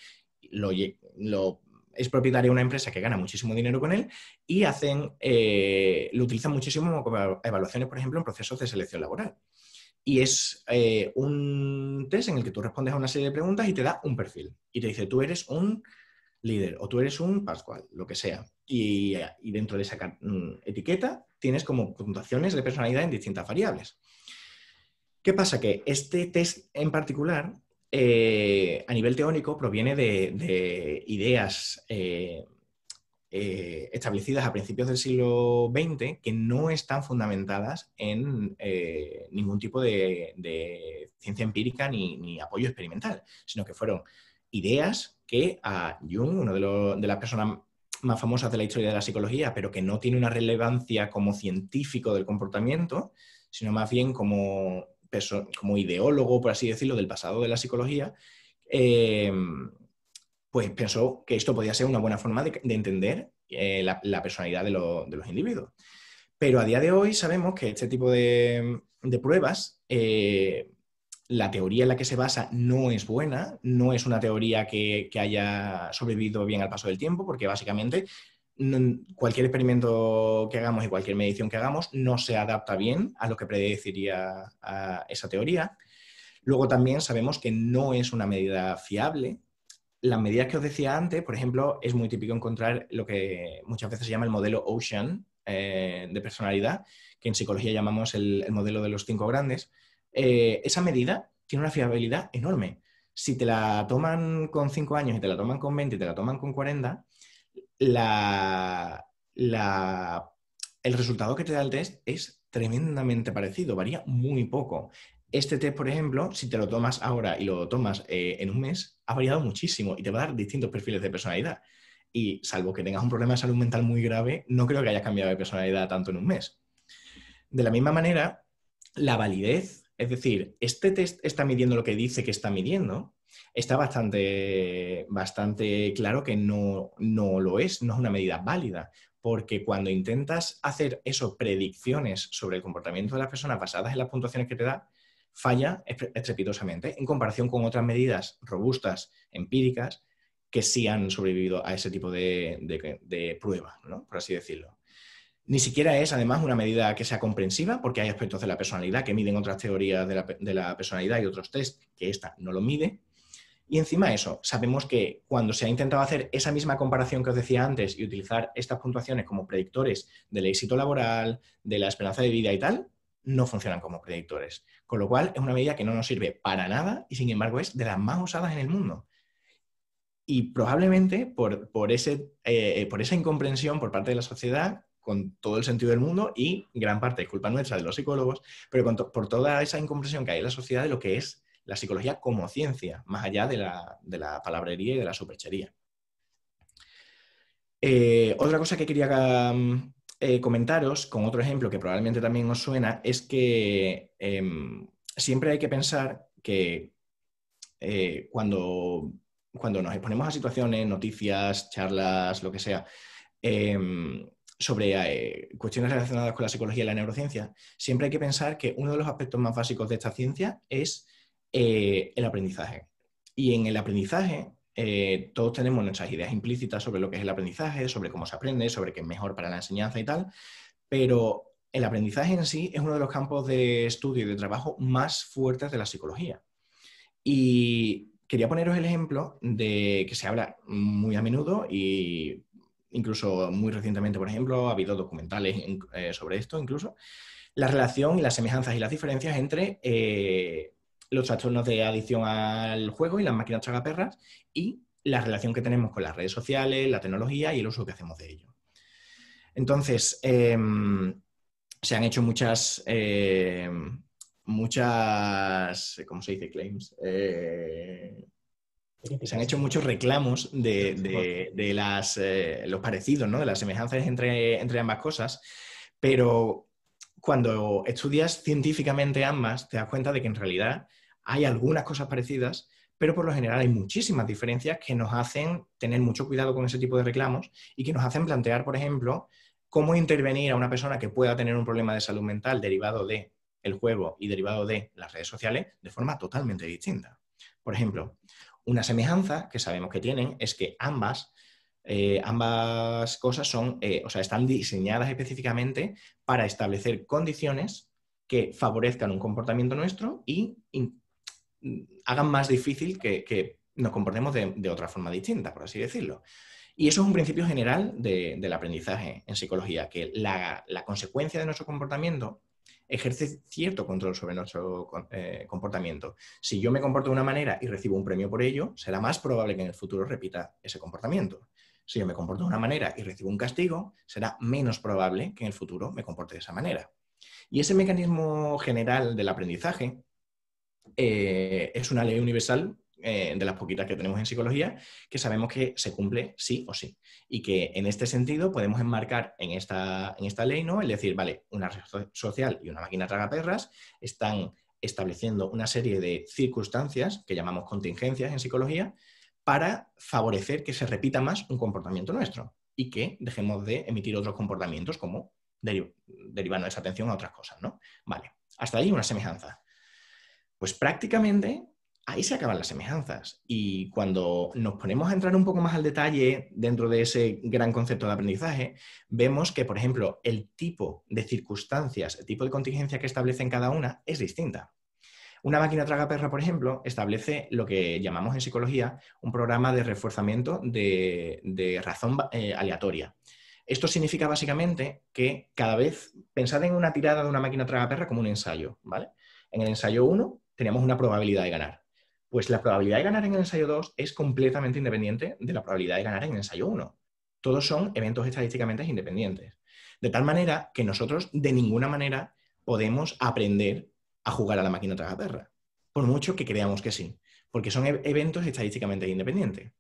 lo, es propietario de una empresa que gana muchísimo dinero con él y hacen, lo utilizan muchísimo como evaluaciones, por ejemplo, en procesos de selección laboral y es eh, un test en el que tú respondes a una serie de preguntas y te da un perfil. Y te dice, tú eres un líder o tú eres un Pascual, lo que sea. Y, dentro de esa mm, etiqueta tienes como puntuaciones de personalidad en distintas variables. ¿Qué pasa? Que este test en particular, eh, a nivel teórico, proviene de, ideas eh, eh, establecidas a principios del siglo XX que no están fundamentadas en eh, ningún tipo de, ciencia empírica ni, apoyo experimental, sino que fueron ideas que a Jung, una de, las personas más famosas de la historia de la psicología, pero que no tiene una relevancia como científico del comportamiento, sino más bien como, como ideólogo, por así decirlo, del pasado de la psicología, eh, pues pensó que esto podía ser una buena forma de, entender eh, la, personalidad de, los individuos. Pero a día de hoy sabemos que este tipo de, pruebas, eh, la teoría en la que se basa no es buena, no es una teoría que, haya sobrevivido bien al paso del tiempo, porque básicamente cualquier experimento que hagamos y cualquier medición que hagamos no se adapta bien a lo que predeciría esa teoría. Luego también sabemos que no es una medida fiable las medidas que os decía antes, por ejemplo, es muy típico encontrar lo que muchas veces se llama el modelo Ocean eh, de personalidad, que en psicología llamamos el, modelo de los cinco grandes. Eh, esa medida tiene una fiabilidad enorme. Si te la toman con cinco años y te la toman con 20 y te la toman con 40, el resultado que te da el test es tremendamente parecido, varía muy poco este test, por ejemplo, si te lo tomas ahora y lo tomas eh, en un mes, ha variado muchísimo y te va a dar distintos perfiles de personalidad. Y salvo que tengas un problema de salud mental muy grave, no creo que hayas cambiado de personalidad tanto en un mes. De la misma manera, la validez, es decir, este test está midiendo lo que dice que está midiendo, está bastante, bastante claro que no, no lo es, no es una medida válida, porque cuando intentas hacer eso, predicciones sobre el comportamiento de las personas basadas en las puntuaciones que te da, falla estrepitosamente en comparación con otras medidas robustas, empíricas, que sí han sobrevivido a ese tipo de, prueba pruebas, por así decirlo. Ni siquiera es, además, una medida que sea comprensiva, porque hay aspectos de la personalidad que miden otras teorías de la, personalidad y otros test que esta no lo mide. Y encima de eso, sabemos que cuando se ha intentado hacer esa misma comparación que os decía antes y utilizar estas puntuaciones como predictores del éxito laboral, de la esperanza de vida y tal, no funcionan como predictores. Con lo cual, es una medida que no nos sirve para nada y, sin embargo, es de las más usadas en el mundo. Y probablemente por, ese, eh, por esa incomprensión por parte de la sociedad, con todo el sentido del mundo y gran parte es culpa nuestra de los psicólogos, pero por toda esa incomprensión que hay en la sociedad de lo que es la psicología como ciencia, más allá de la, palabrería y de la superchería. Eh, otra cosa que quería mm, eh, comentaros con otro ejemplo que probablemente también os suena, es que em, siempre hay que pensar que eh, cuando, cuando, nos exponemos a situaciones, noticias, charlas, lo que sea, em, sobre eh, cuestiones relacionadas con la psicología y la neurociencia, siempre hay que pensar que uno de los aspectos más básicos de esta ciencia es el aprendizaje. Y en el aprendizaje eh, todos tenemos nuestras ideas implícitas sobre lo que es el aprendizaje, sobre cómo se aprende, sobre qué es mejor para la enseñanza y tal, pero el aprendizaje en sí es uno de los campos de estudio y de trabajo más fuertes de la psicología. Y quería poneros el ejemplo de que se habla muy a menudo y incluso muy recientemente, por ejemplo, ha habido documentales eh, sobre esto incluso, la relación y las semejanzas y las diferencias entre eh, los trastornos de adicción al juego y las máquinas tragaperras y la relación que tenemos con las redes sociales, la tecnología y el uso que hacemos de ello. Entonces, em, se han hecho muchas, em, muchas, ¿cómo se dice? Claims. Eh, se han hecho muchos reclamos de, eh, los parecidos, ¿no? de las semejanzas entre, entre ambas cosas, pero cuando estudias científicamente ambas, te das cuenta de que en realidad hay algunas cosas parecidas, pero por lo general hay muchísimas diferencias que nos hacen tener mucho cuidado con ese tipo de reclamos y que nos hacen plantear, por ejemplo, cómo intervenir a una persona que pueda tener un problema de salud mental derivado de el juego y derivado de las redes sociales de forma totalmente distinta. Por ejemplo, una semejanza que sabemos que tienen es que ambas, eh, ambas cosas son, eh, o sea, están diseñadas específicamente para establecer condiciones que favorezcan un comportamiento nuestro y hagan más difícil que, nos comportemos de, otra forma distinta, por así decirlo. Y eso es un principio general del aprendizaje en psicología, que la, consecuencia de nuestro comportamiento ejerce cierto control sobre nuestro eh, comportamiento. Si yo me comporto de una manera y recibo un premio por ello, será más probable que en el futuro repita ese comportamiento. Si yo me comporto de una manera y recibo un castigo, será menos probable que en el futuro me comporte de esa manera. Y ese mecanismo general del aprendizaje eh, es una ley universal eh, de las poquitas que tenemos en psicología, que sabemos que se cumple sí o sí. Y que en este sentido podemos enmarcar en esta, en esta ley, ¿no? El decir, vale, una red social y una máquina tragaperras están estableciendo una serie de circunstancias que llamamos contingencias en psicología para favorecer que se repita más un comportamiento nuestro y que dejemos de emitir otros comportamientos como derivando esa atención a otras cosas, ¿no? Vale, hasta ahí una semejanza. Pues prácticamente ahí se acaban las semejanzas. Y cuando nos ponemos a entrar un poco más al detalle dentro de ese gran concepto de aprendizaje, vemos que, por ejemplo, el tipo de circunstancias, el tipo de contingencia que establecen cada una es distinta. Una máquina traga perra, por ejemplo, establece lo que llamamos en psicología un programa de reforzamiento de, razón eh, aleatoria. Esto significa básicamente que cada vez, pensad en una tirada de una máquina traga perra como un ensayo, ¿vale? En el ensayo 1 teníamos una probabilidad de ganar. Pues la probabilidad de ganar en el ensayo 2 es completamente independiente de la probabilidad de ganar en el ensayo 1. Todos son eventos estadísticamente independientes. De tal manera que nosotros de ninguna manera podemos aprender a jugar a la máquina tras perra, por mucho que creamos que sí, porque son e-, eventos estadísticamente independientes.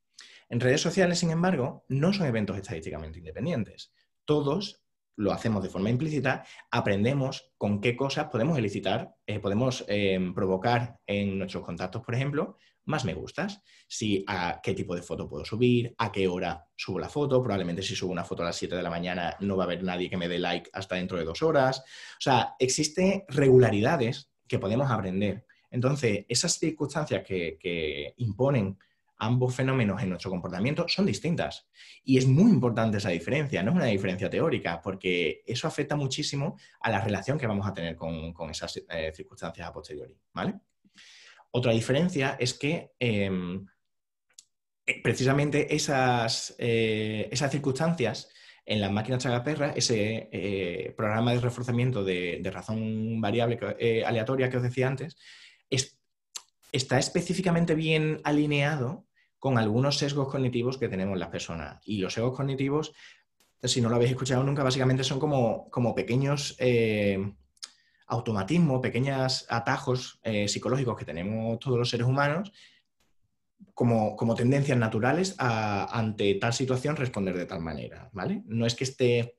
En redes sociales, sin embargo, no son eventos estadísticamente independientes. Todos lo hacemos de forma implícita, aprendemos con qué cosas podemos elicitar, eh, podemos em, provocar en nuestros contactos, por ejemplo, más me gustas. Si a qué tipo de foto puedo subir, a qué hora subo la foto. Probablemente si subo una foto a las 7 de la mañana no va a haber nadie que me dé like hasta dentro de dos horas. O sea, existen regularidades que podemos aprender. Entonces, esas circunstancias que, que imponen ambos fenómenos en nuestro comportamiento son distintas. Y es muy importante esa diferencia, no es una diferencia teórica, porque eso afecta muchísimo a la relación que vamos a tener con, esas eh, circunstancias a posteriori. ¿vale? Otra diferencia es que em, eh, precisamente esas, eh, esas circunstancias en las máquinas chagaperras, ese programa de reforzamiento de, razón variable aleatoria que os decía antes, está específicamente bien alineado con algunos sesgos cognitivos que tenemos las personas. Y los sesgos cognitivos, si no lo habéis escuchado nunca, básicamente son como, como pequeños eh, automatismos, pequeños atajos eh, psicológicos que tenemos todos los seres humanos como, tendencias naturales a, ante tal situación, responder de tal manera. ¿vale? No es que esté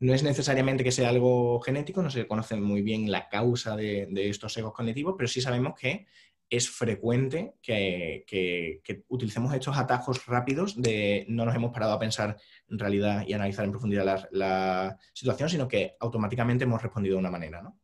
no es necesariamente que sea algo genético, no se conoce muy bien la causa de, de estos sesgos cognitivos, pero sí sabemos que es frecuente que, utilicemos estos atajos rápidos de no nos hemos parado a pensar en realidad y analizar en profundidad la, situación, sino que automáticamente hemos respondido de una manera. ¿no?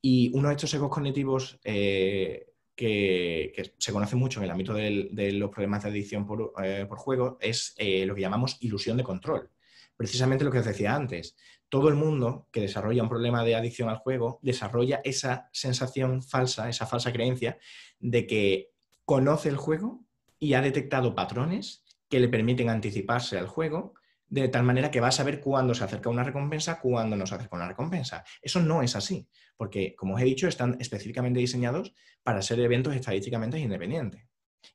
Y uno de estos egos cognitivos eh, que, se conoce mucho en el ámbito de los problemas de adicción por, eh, juego es eh, lo que llamamos ilusión de control. Precisamente lo que os decía antes, todo el mundo que desarrolla un problema de adicción al juego desarrolla esa sensación falsa, esa falsa creencia de que conoce el juego y ha detectado patrones que le permiten anticiparse al juego de tal manera que va a saber cuándo se acerca una recompensa, cuándo no se acerca una recompensa. Eso no es así, porque como os he dicho, están específicamente diseñados para ser eventos estadísticamente independientes.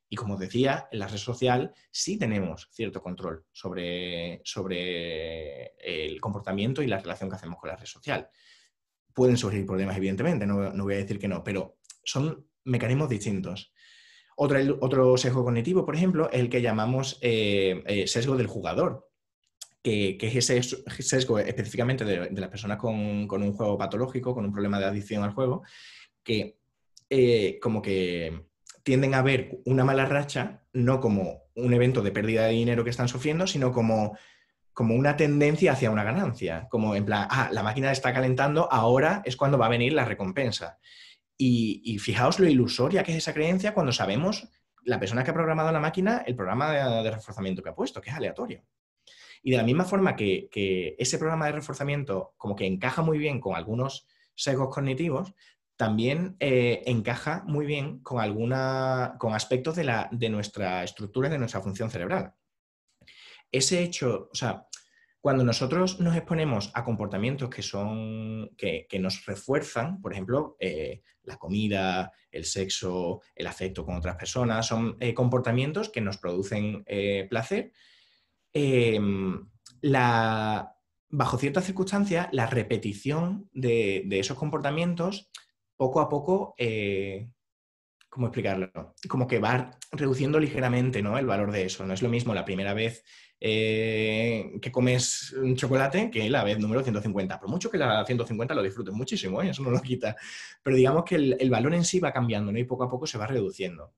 Y como decía, en la red social sí tenemos cierto control sobre, sobre eh, el comportamiento y la relación que hacemos con la red social. Pueden surgir problemas, evidentemente, no, voy a decir que no, pero son mecanismos distintos. Otro, otro sesgo cognitivo, por ejemplo, es el que llamamos eh, eh, sesgo del jugador, que, es ese sesgo específicamente de, las personas con, un juego patológico, con un problema de adicción al juego, que como que tienden a ver una mala racha no como un evento de pérdida de dinero que están sufriendo, sino como, como una tendencia hacia una ganancia, como en plan, ah, la máquina está calentando, ahora es cuando va a venir la recompensa. Y, fijaos lo ilusoria que es esa creencia cuando sabemos la persona que ha programado la máquina, el programa de, reforzamiento que ha puesto, que es aleatorio. Y de la misma forma que, que, ese programa de reforzamiento como que encaja muy bien con algunos sesgos cognitivos, también eh, encaja muy bien con, alguna, con aspectos de, nuestra estructura y de nuestra función cerebral. Ese hecho, o sea, cuando nosotros nos exponemos a comportamientos que, son, que, nos refuerzan, por ejemplo, eh, la comida, el sexo, el afecto con otras personas, son eh, comportamientos que nos producen placer, bajo ciertas circunstancias, la repetición de, de esos comportamientos poco a poco, eh, ¿cómo explicarlo? Como que va reduciendo ligeramente ¿no? el valor de eso. No es lo mismo la primera vez eh, que comes un chocolate que la vez número 150. Por mucho que la 150 lo disfrutes muchísimo, ¿eh? eso no lo quita. Pero digamos que el, valor en sí va cambiando y poco a poco se va reduciendo.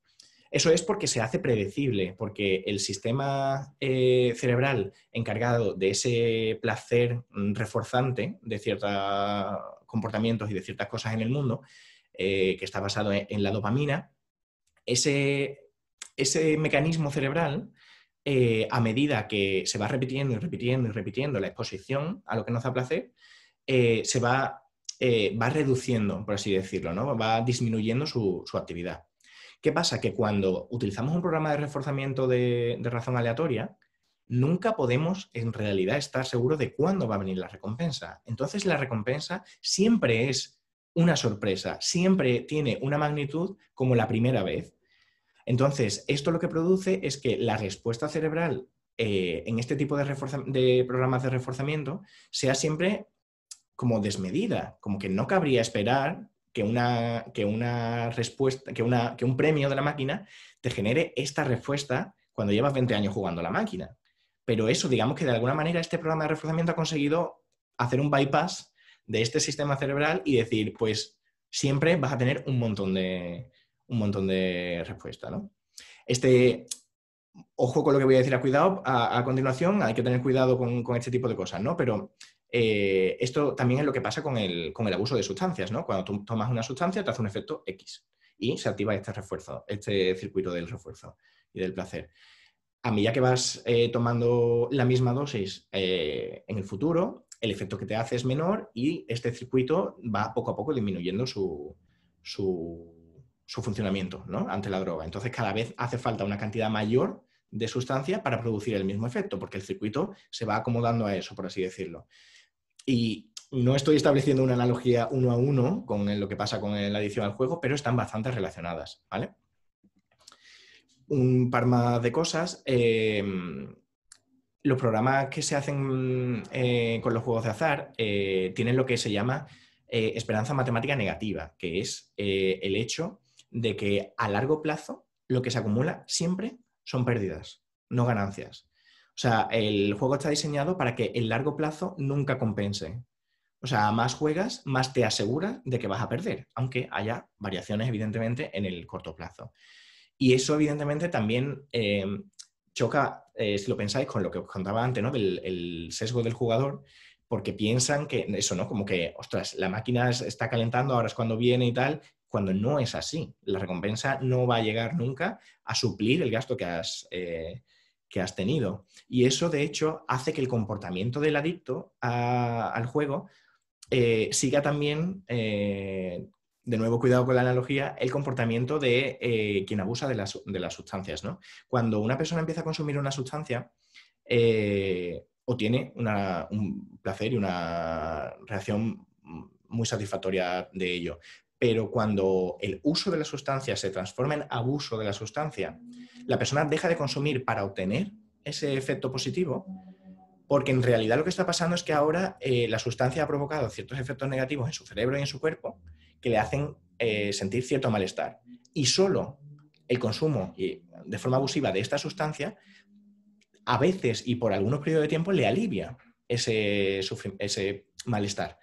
Eso es porque se hace predecible, porque el sistema cerebral encargado de ese placer mm, reforzante de cierta comportamientos y de ciertas cosas en el mundo, eh, que está basado en, la dopamina, ese, ese mecanismo cerebral, eh, a medida que se va repitiendo y repitiendo y repitiendo la exposición a lo que nos da placer, eh, se va, va, reduciendo, por así decirlo, ¿no? va disminuyendo su, actividad. ¿Qué pasa? Que cuando utilizamos un programa de reforzamiento de razón aleatoria, nunca podemos en realidad estar seguros de cuándo va a venir la recompensa. Entonces la recompensa siempre es una sorpresa, siempre tiene una magnitud como la primera vez. Entonces, esto lo que produce es que la respuesta cerebral eh, en este tipo de, programas de reforzamiento sea siempre como desmedida, como que no cabría esperar que una, que una respuesta, que, una, que un premio de la máquina te genere esta respuesta cuando llevas 20 años jugando a la máquina. Pero eso, digamos que de alguna manera este programa de reforzamiento ha conseguido hacer un bypass de este sistema cerebral y decir, pues siempre vas a tener un montón de, un montón de respuesta, ¿no? Este, ojo con lo que voy a decir a cuidado, a, continuación hay que tener cuidado con, este tipo de cosas, ¿no? Pero eh, esto también es lo que pasa con el, con el, abuso de sustancias, ¿no? Cuando tú tomas una sustancia te hace un efecto X y se activa este refuerzo, este circuito del refuerzo y del placer a medida que vas eh, tomando la misma dosis eh, en el futuro, el efecto que te hace es menor y este circuito va poco a poco disminuyendo su, funcionamiento ¿no? ante la droga. Entonces cada vez hace falta una cantidad mayor de sustancia para producir el mismo efecto, porque el circuito se va acomodando a eso, por así decirlo. Y no estoy estableciendo una analogía uno a uno con lo que pasa con la adicción al juego, pero están bastante relacionadas, ¿vale? un par más de cosas. Em, los programas que se hacen eh, con los juegos de azar eh, tienen lo que se llama eh, esperanza matemática negativa, que es el hecho de que a largo plazo lo que se acumula siempre son pérdidas, no ganancias. O sea, el juego está diseñado para que el largo plazo nunca compense. O sea, más juegas, más te asegura de que vas a perder, aunque haya variaciones, evidentemente, en el corto plazo. Y eso, evidentemente, también eh, choca, eh, si lo pensáis, con lo que os contaba antes, ¿no? Del el sesgo del jugador, porque piensan que eso, ¿no? Como que, ostras, la máquina está calentando, ahora es cuando viene y tal, cuando no es así. La recompensa no va a llegar nunca a suplir el gasto que has, eh, que has tenido. Y eso, de hecho, hace que el comportamiento del adicto al juego siga también de nuevo cuidado con la analogía, el comportamiento de eh, quien abusa de las, sustancias. Cuando una persona empieza a consumir una sustancia, eh, obtiene tiene un placer y una reacción muy satisfactoria de ello. Pero cuando el uso de la sustancia se transforma en abuso de la sustancia, la persona deja de consumir para obtener ese efecto positivo, porque en realidad lo que está pasando es que ahora eh, la sustancia ha provocado ciertos efectos negativos en su cerebro y en su cuerpo, que le hacen eh, sentir cierto malestar. Y solo el consumo de forma abusiva de esta sustancia, a veces y por algunos periodos de tiempo, le alivia ese, ese malestar.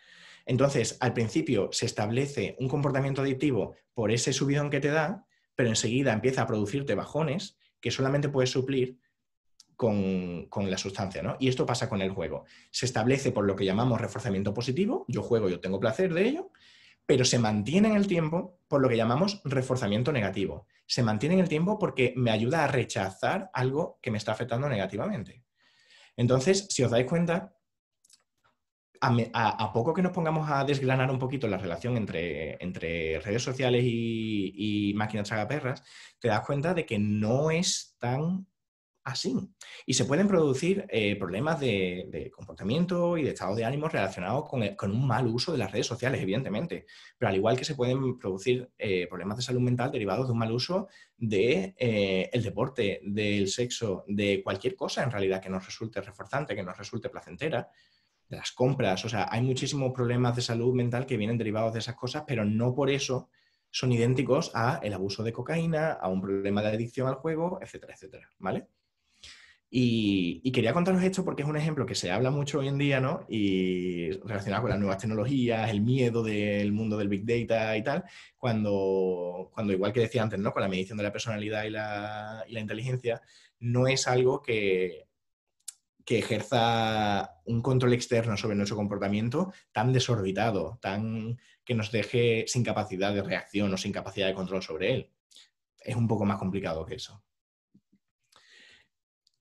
Entonces, al principio se establece un comportamiento adictivo por ese subidón que te da, pero enseguida empieza a producirte bajones que solamente puedes suplir con, con, la sustancia, ¿no? Y esto pasa con el juego. Se establece por lo que llamamos reforzamiento positivo, yo juego, yo tengo placer de ello, pero se mantiene en el tiempo por lo que llamamos reforzamiento negativo. Se mantiene en el tiempo porque me ayuda a rechazar algo que me está afectando negativamente. Entonces, si os dais cuenta, a, poco que nos pongamos a desgranar un poquito la relación entre, redes sociales y, máquinas tragaperras, te das cuenta de que no es tan así. Y se pueden producir eh, problemas de, comportamiento y de estado de ánimo relacionados con, un mal uso de las redes sociales, evidentemente. Pero al igual que se pueden producir eh, problemas de salud mental derivados de un mal uso del de, eh, deporte, del sexo, de cualquier cosa en realidad que nos resulte reforzante, que nos resulte placentera, de las compras. O sea, hay muchísimos problemas de salud mental que vienen derivados de esas cosas, pero no por eso son idénticos a el abuso de cocaína, a un problema de adicción al juego, etcétera, etcétera, ¿vale? Y, quería contaros esto porque es un ejemplo que se habla mucho hoy en día, ¿no? Y relacionado con las nuevas tecnologías, el miedo del mundo del big data y tal, cuando, cuando igual que decía antes, ¿no? Con la medición de la personalidad y la, y la inteligencia, no es algo que, que ejerza un control externo sobre nuestro comportamiento tan desorbitado, tan que nos deje sin capacidad de reacción o sin capacidad de control sobre él. Es un poco más complicado que eso.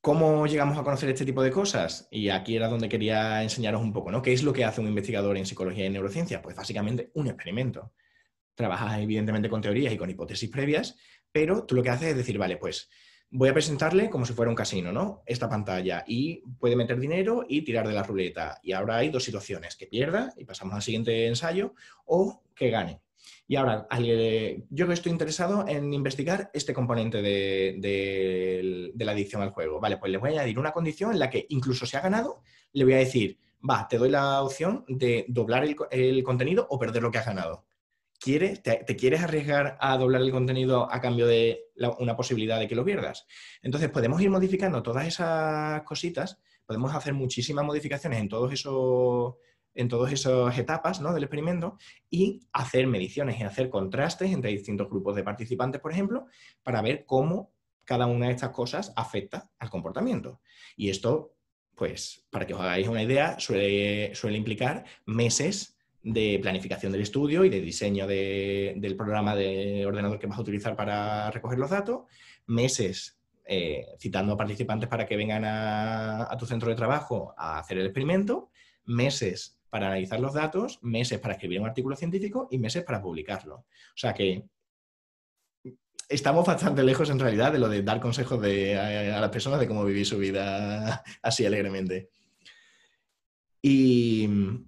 ¿Cómo llegamos a conocer este tipo de cosas? Y aquí era donde quería enseñaros un poco, ¿no? ¿Qué es lo que hace un investigador en psicología y neurociencia? Pues básicamente un experimento. Trabajas evidentemente con teorías y con hipótesis previas, pero tú lo que haces es decir, vale, pues voy a presentarle como si fuera un casino, ¿no? Esta pantalla y puede meter dinero y tirar de la ruleta. Y ahora hay dos situaciones, que pierda y pasamos al siguiente ensayo o que gane. Y ahora, eh, yo que estoy interesado en investigar este componente de, la adicción al juego. Vale, pues le voy a añadir una condición en la que incluso si ha ganado, le voy a decir, va, te doy la opción de doblar el, contenido o perder lo que has ganado. te, quieres arriesgar a doblar el contenido a cambio de una posibilidad de que lo pierdas? Entonces, podemos ir modificando todas esas cositas, podemos hacer muchísimas modificaciones en todos esos en todas esas etapas del experimento y hacer mediciones y hacer contrastes entre distintos grupos de participantes, por ejemplo, para ver cómo cada una de estas cosas afecta al comportamiento. Y esto, pues, para que os hagáis una idea, suele, suele implicar meses de planificación del estudio y de diseño del programa de ordenador que vas a utilizar para recoger los datos, meses eh, citando a participantes para que vengan a tu centro de trabajo a hacer el experimento, meses para analizar los datos, meses para escribir un artículo científico y meses para publicarlo. O sea que estamos bastante lejos en realidad de lo de dar consejos de, a, las personas de cómo vivir su vida así alegremente. Y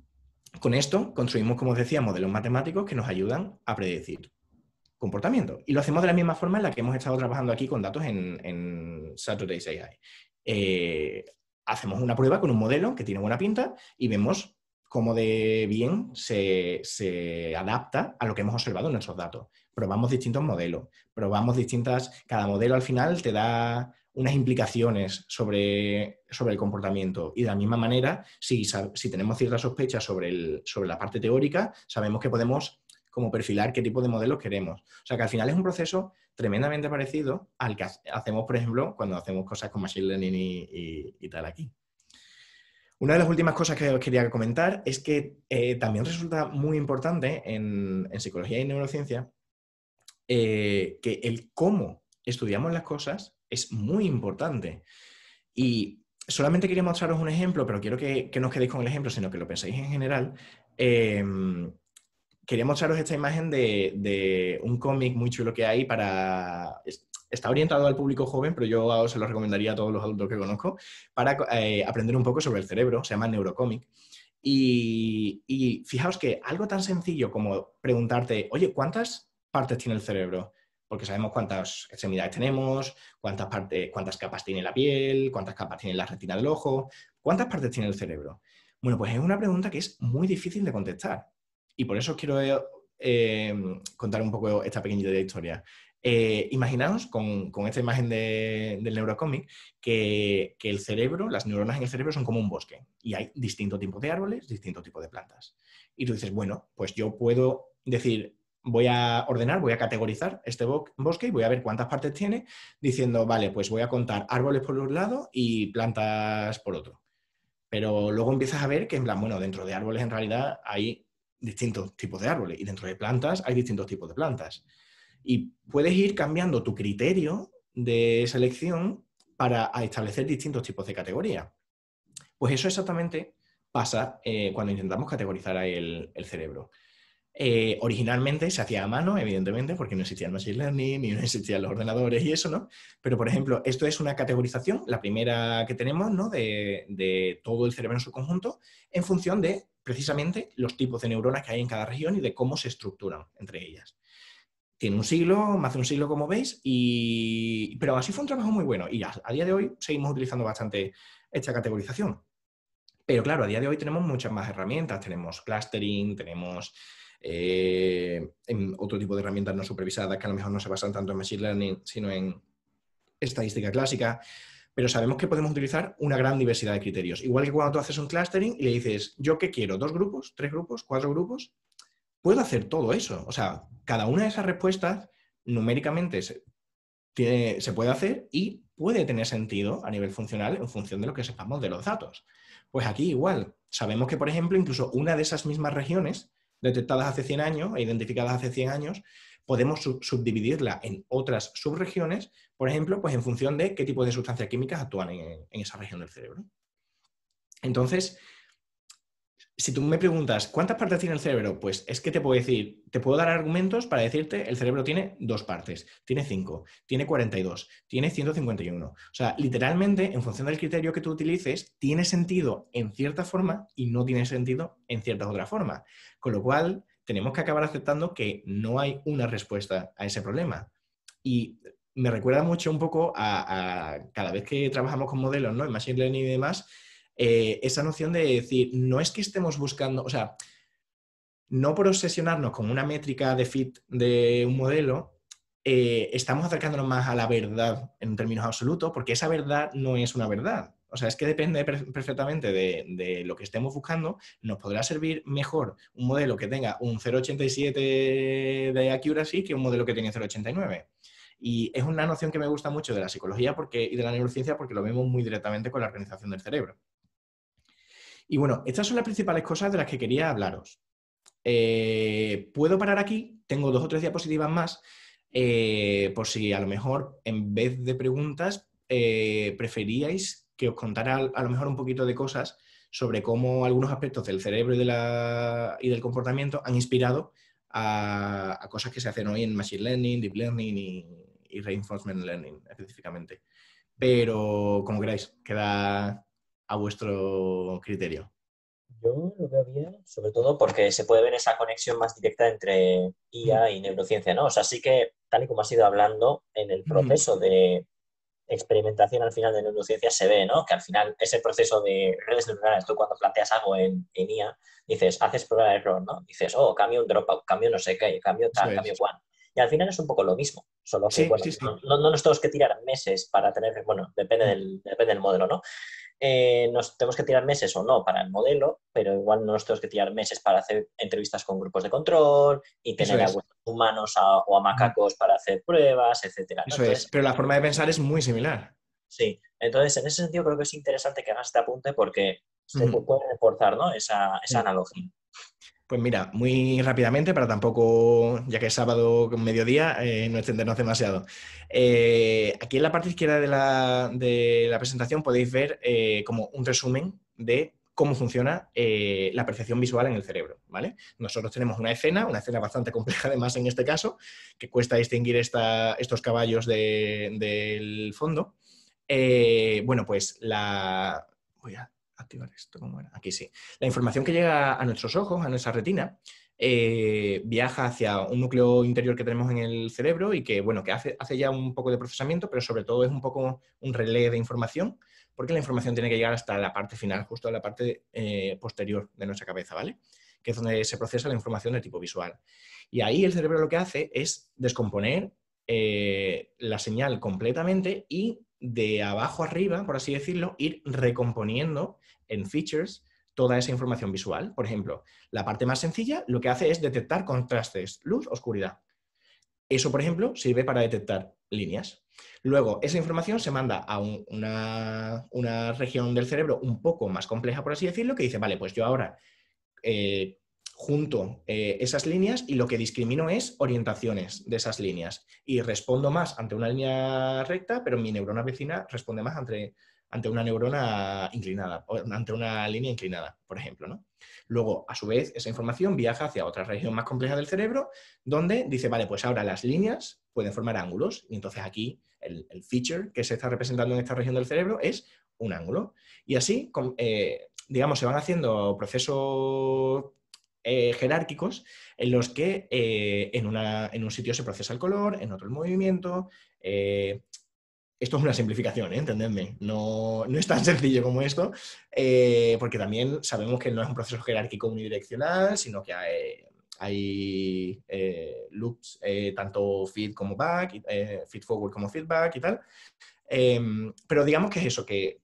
con esto construimos, como os decía, modelos matemáticos que nos ayudan a predecir comportamiento. Y lo hacemos de la misma forma en la que hemos estado trabajando aquí con datos en, en Saturday's AI. Eh, hacemos una prueba con un modelo que tiene buena pinta y vemos cómo de bien se, adapta a lo que hemos observado en nuestros datos. Probamos distintos modelos, probamos distintas, cada modelo al final te da unas implicaciones sobre, sobre el comportamiento y de la misma manera, si, si tenemos cierta sospecha sobre, el, sobre la parte teórica, sabemos que podemos como perfilar qué tipo de modelos queremos. O sea que al final es un proceso tremendamente parecido al que hacemos, por ejemplo, cuando hacemos cosas con Machine Learning y tal aquí. Una de las últimas cosas que os quería comentar es que eh, también resulta muy importante en, psicología y neurociencia eh, que el cómo estudiamos las cosas es muy importante. Y solamente quería mostraros un ejemplo, pero quiero que, no os quedéis con el ejemplo, sino que lo penséis en general. Em, quería mostraros esta imagen de, un cómic muy chulo que hay para... Está orientado al público joven, pero yo se lo recomendaría a todos los adultos que conozco para eh, aprender un poco sobre el cerebro. Se llama Neurocomic. Y, y fijaos que algo tan sencillo como preguntarte, oye, ¿cuántas partes tiene el cerebro? porque sabemos cuántas extremidades tenemos, cuántas, partes, cuántas capas tiene la piel, cuántas capas tiene la retina del ojo, cuántas partes tiene el cerebro. Bueno, pues es una pregunta que es muy difícil de contestar. Y por eso quiero eh, eh, contar un poco esta pequeña historia. Eh, imaginaos con, esta imagen del neurocómic que, que, el cerebro, las neuronas en el cerebro son como un bosque y hay distinto tipos de árboles, distinto tipo de plantas. Y tú dices, bueno, pues yo puedo decir, voy a ordenar, voy a categorizar este bosque y voy a ver cuántas partes tiene, diciendo, vale, pues voy a contar árboles por un lado y plantas por otro. Pero luego empiezas a ver que, en plan, bueno, dentro de árboles en realidad hay distintos tipos de árboles y dentro de plantas hay distintos tipos de plantas. Y puedes ir cambiando tu criterio de selección para establecer distintos tipos de categoría. Pues eso exactamente pasa eh, cuando intentamos categorizar el cerebro. Eh, originalmente se hacía a mano, evidentemente, porque no existía el machine learning, ni no existían los ordenadores y eso, ¿no? Pero, por ejemplo, esto es una categorización, la primera que tenemos, ¿no? De, todo el cerebro en su conjunto, en función de, precisamente, los tipos de neuronas que hay en cada región y de cómo se estructuran entre ellas tiene un siglo, más de un siglo, como veis, y... pero así fue un trabajo muy bueno. Y a, a, día de hoy seguimos utilizando bastante esta categorización. Pero claro, a día de hoy tenemos muchas más herramientas. Tenemos clustering, tenemos eh, en otro tipo de herramientas no supervisadas que a lo mejor no se basan tanto en machine learning, sino en estadística clásica. Pero sabemos que podemos utilizar una gran diversidad de criterios. Igual que cuando tú haces un clustering y le dices, yo qué quiero, dos grupos, tres grupos, cuatro grupos, puedo hacer todo eso. O sea, cada una de esas respuestas numéricamente se, se puede hacer y puede tener sentido a nivel funcional en función de lo que sepamos de los datos. Pues aquí igual, sabemos que, por ejemplo, incluso una de esas mismas regiones detectadas hace 100 años e identificadas hace 100 años, podemos subdividirla en otras subregiones, por ejemplo, pues en función de qué tipo de sustancias químicas actúan en esa región del cerebro. Entonces, si tú me preguntas, ¿cuántas partes tiene el cerebro? Pues es que te puedo decir, te puedo dar argumentos para decirte, el cerebro tiene dos partes, tiene cinco, tiene 42, tiene 151. O sea, literalmente, en función del criterio que tú utilices, tiene sentido en cierta forma y no tiene sentido en cierta otra forma. Con lo cual, tenemos que acabar aceptando que no hay una respuesta a ese problema. Y me recuerda mucho un poco a, cada vez que trabajamos con modelos, ¿no? Machine Learning y demás, eh, esa noción de decir, no es que estemos buscando, o sea, no por obsesionarnos con una métrica de fit de un modelo, eh, estamos acercándonos más a la verdad en términos absolutos, porque esa verdad no es una verdad. O sea, es que depende perfectamente de, lo que estemos buscando. Nos podrá servir mejor un modelo que tenga un 0,87 de accuracy que un modelo que tiene 0,89. Y es una noción que me gusta mucho de la psicología porque, y de la neurociencia porque lo vemos muy directamente con la organización del cerebro. Y bueno, estas son las principales cosas de las que quería hablaros. Eh, puedo parar aquí, tengo dos o tres diapositivas más, eh, por si a lo mejor en vez de preguntas eh, preferíais que os contara a lo mejor un poquito de cosas sobre cómo algunos aspectos del cerebro y, del comportamiento han inspirado a, cosas que se hacen hoy en Machine Learning, Deep Learning y Reinforcement Learning específicamente. Pero como queráis, queda, a vuestro criterio? Yo lo veo bien, sobre todo porque se puede ver esa conexión más directa entre IA mm. y neurociencia, ¿no? O sea, sí que, tal y como has ido hablando, en el mm. proceso de experimentación al final de neurociencia se ve, ¿no? Que al final ese proceso de redes neuronales, tú cuando planteas algo en, IA, dices, haces prueba de error, ¿no? Dices, oh, cambio un dropout, cambio no sé qué, cambio tal, cambio cual. Y al final es un poco lo mismo, solo que No, nos tenemos que tirar meses para tener, bueno, depende mm. del modelo, ¿no? Eh, nos tenemos que tirar meses o no para el modelo, pero igual no nos tenemos que tirar meses para hacer entrevistas con grupos de control y tener a humanos o a macacos para hacer pruebas, etcétera. pero la forma de pensar es muy similar. Sí, entonces, en ese sentido creo que es interesante que hagas este apunte porque se puede reforzar ¿no? esa, analogía. Pues mira, muy rápidamente, para tampoco, ya que es sábado mediodía, eh, no extendernos demasiado. Eh, aquí en la parte izquierda de la, presentación podéis ver eh, como un resumen de cómo funciona la percepción visual en el cerebro, ¿vale? Nosotros tenemos una escena, una escena bastante compleja además en este caso, que cuesta distinguir esta, estos caballos del fondo. bueno, pues la... Voy a activar esto, ¿cómo era? Aquí sí. La información que llega a nuestros ojos, a nuestra retina, eh, viaja hacia un núcleo interior que tenemos en el cerebro y que, bueno, que hace, hace ya un poco de procesamiento, pero sobre todo es un poco un relé de información, porque la información tiene que llegar hasta la parte final, justo a la parte eh, posterior de nuestra cabeza, ¿vale? Que es donde se procesa la información de tipo visual. Y ahí el cerebro lo que hace es descomponer eh, la señal completamente y de abajo arriba, por así decirlo, ir recomponiendo en features toda esa información visual. Por ejemplo, la parte más sencilla lo que hace es detectar contrastes, luz, oscuridad. Eso, por ejemplo, sirve para detectar líneas. Luego, esa información se manda a una, región del cerebro un poco más compleja, por así decirlo, que dice, vale, pues yo ahora eh, junto eh, esas líneas y lo que discrimino es orientaciones de esas líneas. Y respondo más ante una línea recta, pero mi neurona vecina responde más ante, ante una neurona inclinada, ante una línea inclinada, por ejemplo. ¿no? Luego, a su vez, esa información viaja hacia otra región más compleja del cerebro, donde dice, vale, pues ahora las líneas pueden formar ángulos, y entonces aquí el, feature que se está representando en esta región del cerebro es un ángulo. Y así, eh, digamos, se van haciendo procesos eh, jerárquicos en los que eh, en, un sitio se procesa el color, en otro el movimiento, esto es una simplificación, ¿eh? entendedme. No, es tan sencillo como esto, eh, porque también sabemos que no es un proceso jerárquico unidireccional, sino que hay, eh, loops eh, tanto feed como back, feed forward como feedback y tal. Em, pero digamos que es eso, que,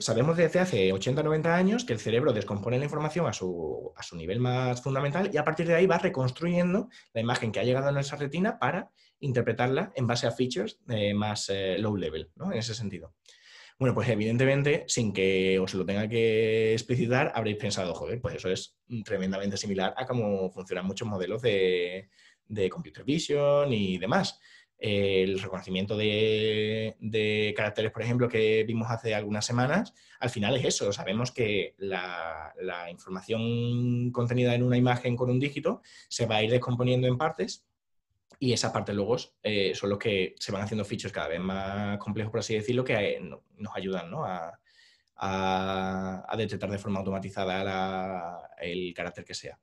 sabemos desde hace 80-90 años que el cerebro descompone la información a su, a su nivel más fundamental y a partir de ahí va reconstruyendo la imagen que ha llegado a nuestra retina para interpretarla en base a features eh, más eh, low level, ¿no? En ese sentido. Bueno, pues evidentemente, sin que os lo tenga que explicitar, habréis pensado, joder, pues eso es tremendamente similar a cómo funcionan muchos modelos de, computer vision y demás. El reconocimiento de, caracteres, por ejemplo, que vimos hace algunas semanas, al final es eso. Sabemos que la, la información contenida en una imagen con un dígito se va a ir descomponiendo en partes y esa parte luego eh, son los que se van haciendo fichos cada vez más complejos, por así decirlo, que eh, nos ayudan a, detectar de forma automatizada el carácter que sea.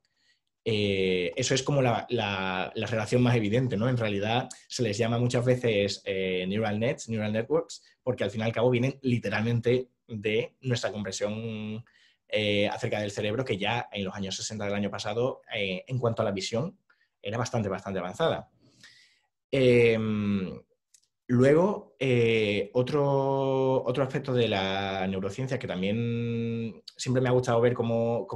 Eh, eso es como la, relación más evidente, ¿no? En realidad se les llama muchas veces neural nets, neural networks, porque al fin y al cabo vienen literalmente de nuestra comprensión acerca del cerebro, que ya en los años 60 del año pasado, en cuanto a la visión, era bastante, bastante avanzada. Em, luego, eh, otro, aspecto de la neurociencia que también siempre me ha gustado ver cómo,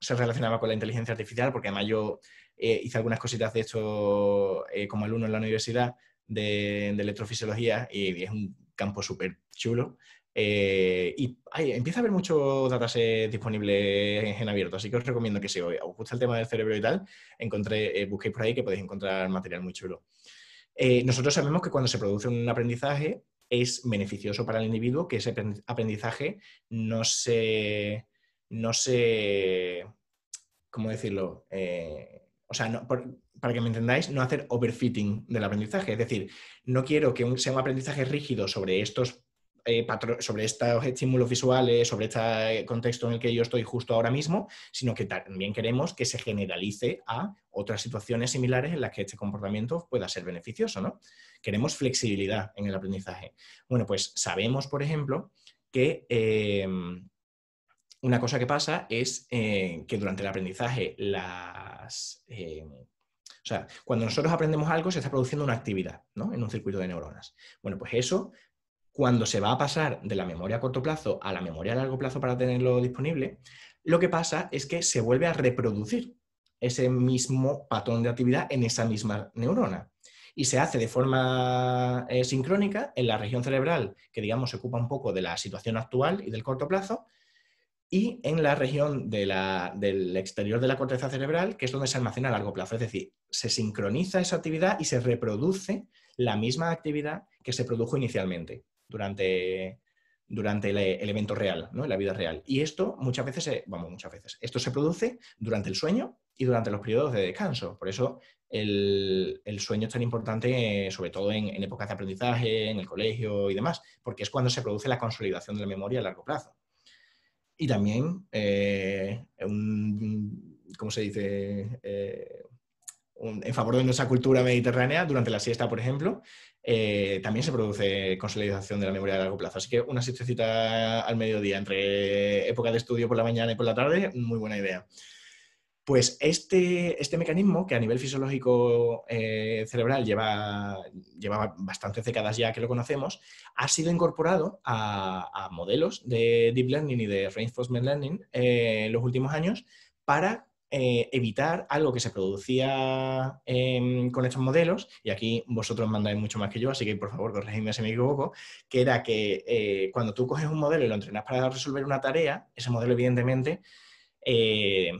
se relacionaba con la inteligencia artificial, porque además yo eh, hice algunas cositas de esto eh, como alumno en la universidad de, de electrofisiología y es un campo súper chulo eh, y empieza a haber mucho dataset eh, disponibles en, abierto, así que os recomiendo que si os gusta el tema del cerebro y tal, encontré, eh, busquéis por ahí que podéis encontrar material muy chulo. nosotros sabemos que cuando se produce un aprendizaje es beneficioso para el individuo que ese aprendizaje no se, no se, ¿cómo decirlo? o sea, para que me entendáis, no hacer overfitting del aprendizaje. Es decir, no quiero que sea un aprendizaje rígido sobre estos eh, sobre estos estímulos visuales, sobre este contexto en el que yo estoy justo ahora mismo, sino que también queremos que se generalice a otras situaciones similares en las que este comportamiento pueda ser beneficioso, ¿no? Queremos flexibilidad en el aprendizaje. Bueno, pues sabemos, por ejemplo, que eh, una cosa que pasa es eh, que durante el aprendizaje cuando nosotros aprendemos algo, se está produciendo una actividad en un circuito de neuronas. Bueno, pues eso cuando se va a pasar de la memoria a corto plazo a la memoria a largo plazo para tenerlo disponible, lo que pasa es que se vuelve a reproducir ese mismo patrón de actividad en esa misma neurona. Y se hace de forma eh, sincrónica en la región cerebral, que digamos se ocupa un poco de la situación actual y del corto plazo, y en la región del exterior de la corteza cerebral, que es donde se almacena a largo plazo. Es decir, se sincroniza esa actividad y se reproduce la misma actividad que se produjo inicialmente durante, durante el, evento real, ¿no? en la vida real. Y esto muchas veces, se, vamos, muchas veces, esto se produce durante el sueño y durante los periodos de descanso. Por eso el, sueño es tan importante, sobre todo en, épocas de aprendizaje, en el colegio y demás, porque es cuando se produce la consolidación de la memoria a largo plazo. Y también, eh, ¿cómo se dice? Eh, en favor de nuestra cultura mediterránea, durante la siesta, por ejemplo, eh, también se produce consolidación de la memoria a largo plazo. Así que una siestecita al mediodía entre época de estudio por la mañana y por la tarde, muy buena idea. Pues este, este mecanismo, que a nivel fisiológico eh, cerebral lleva, lleva bastantes décadas ya que lo conocemos, ha sido incorporado a, modelos de Deep Learning y de Reinforcement Learning eh, en los últimos años para eh, evitar algo que se producía em, con estos modelos, y aquí vosotros mandáis mucho más que yo, así que por favor corregidme si me equivoco, que era que eh, cuando tú coges un modelo y lo entrenas para resolver una tarea, ese modelo evidentemente eh,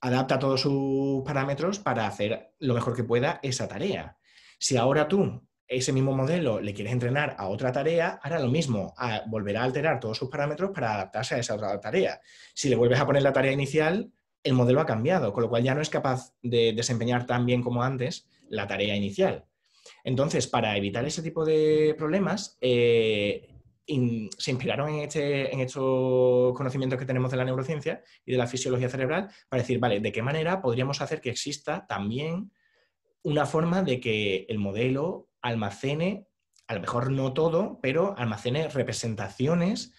adapta todos sus parámetros para hacer lo mejor que pueda esa tarea. Si ahora tú ese mismo modelo le quieres entrenar a otra tarea, hará lo mismo, volverá a alterar todos sus parámetros para adaptarse a esa otra tarea. Si le vuelves a poner la tarea inicial, el modelo ha cambiado, con lo cual ya no es capaz de desempeñar tan bien como antes la tarea inicial. Entonces, para evitar ese tipo de problemas, eh, se inspiraron en, este, en estos conocimientos que tenemos de la neurociencia y de la fisiología cerebral para decir, vale, ¿de qué manera podríamos hacer que exista también una forma de que el modelo almacene, a lo mejor no todo, pero almacene representaciones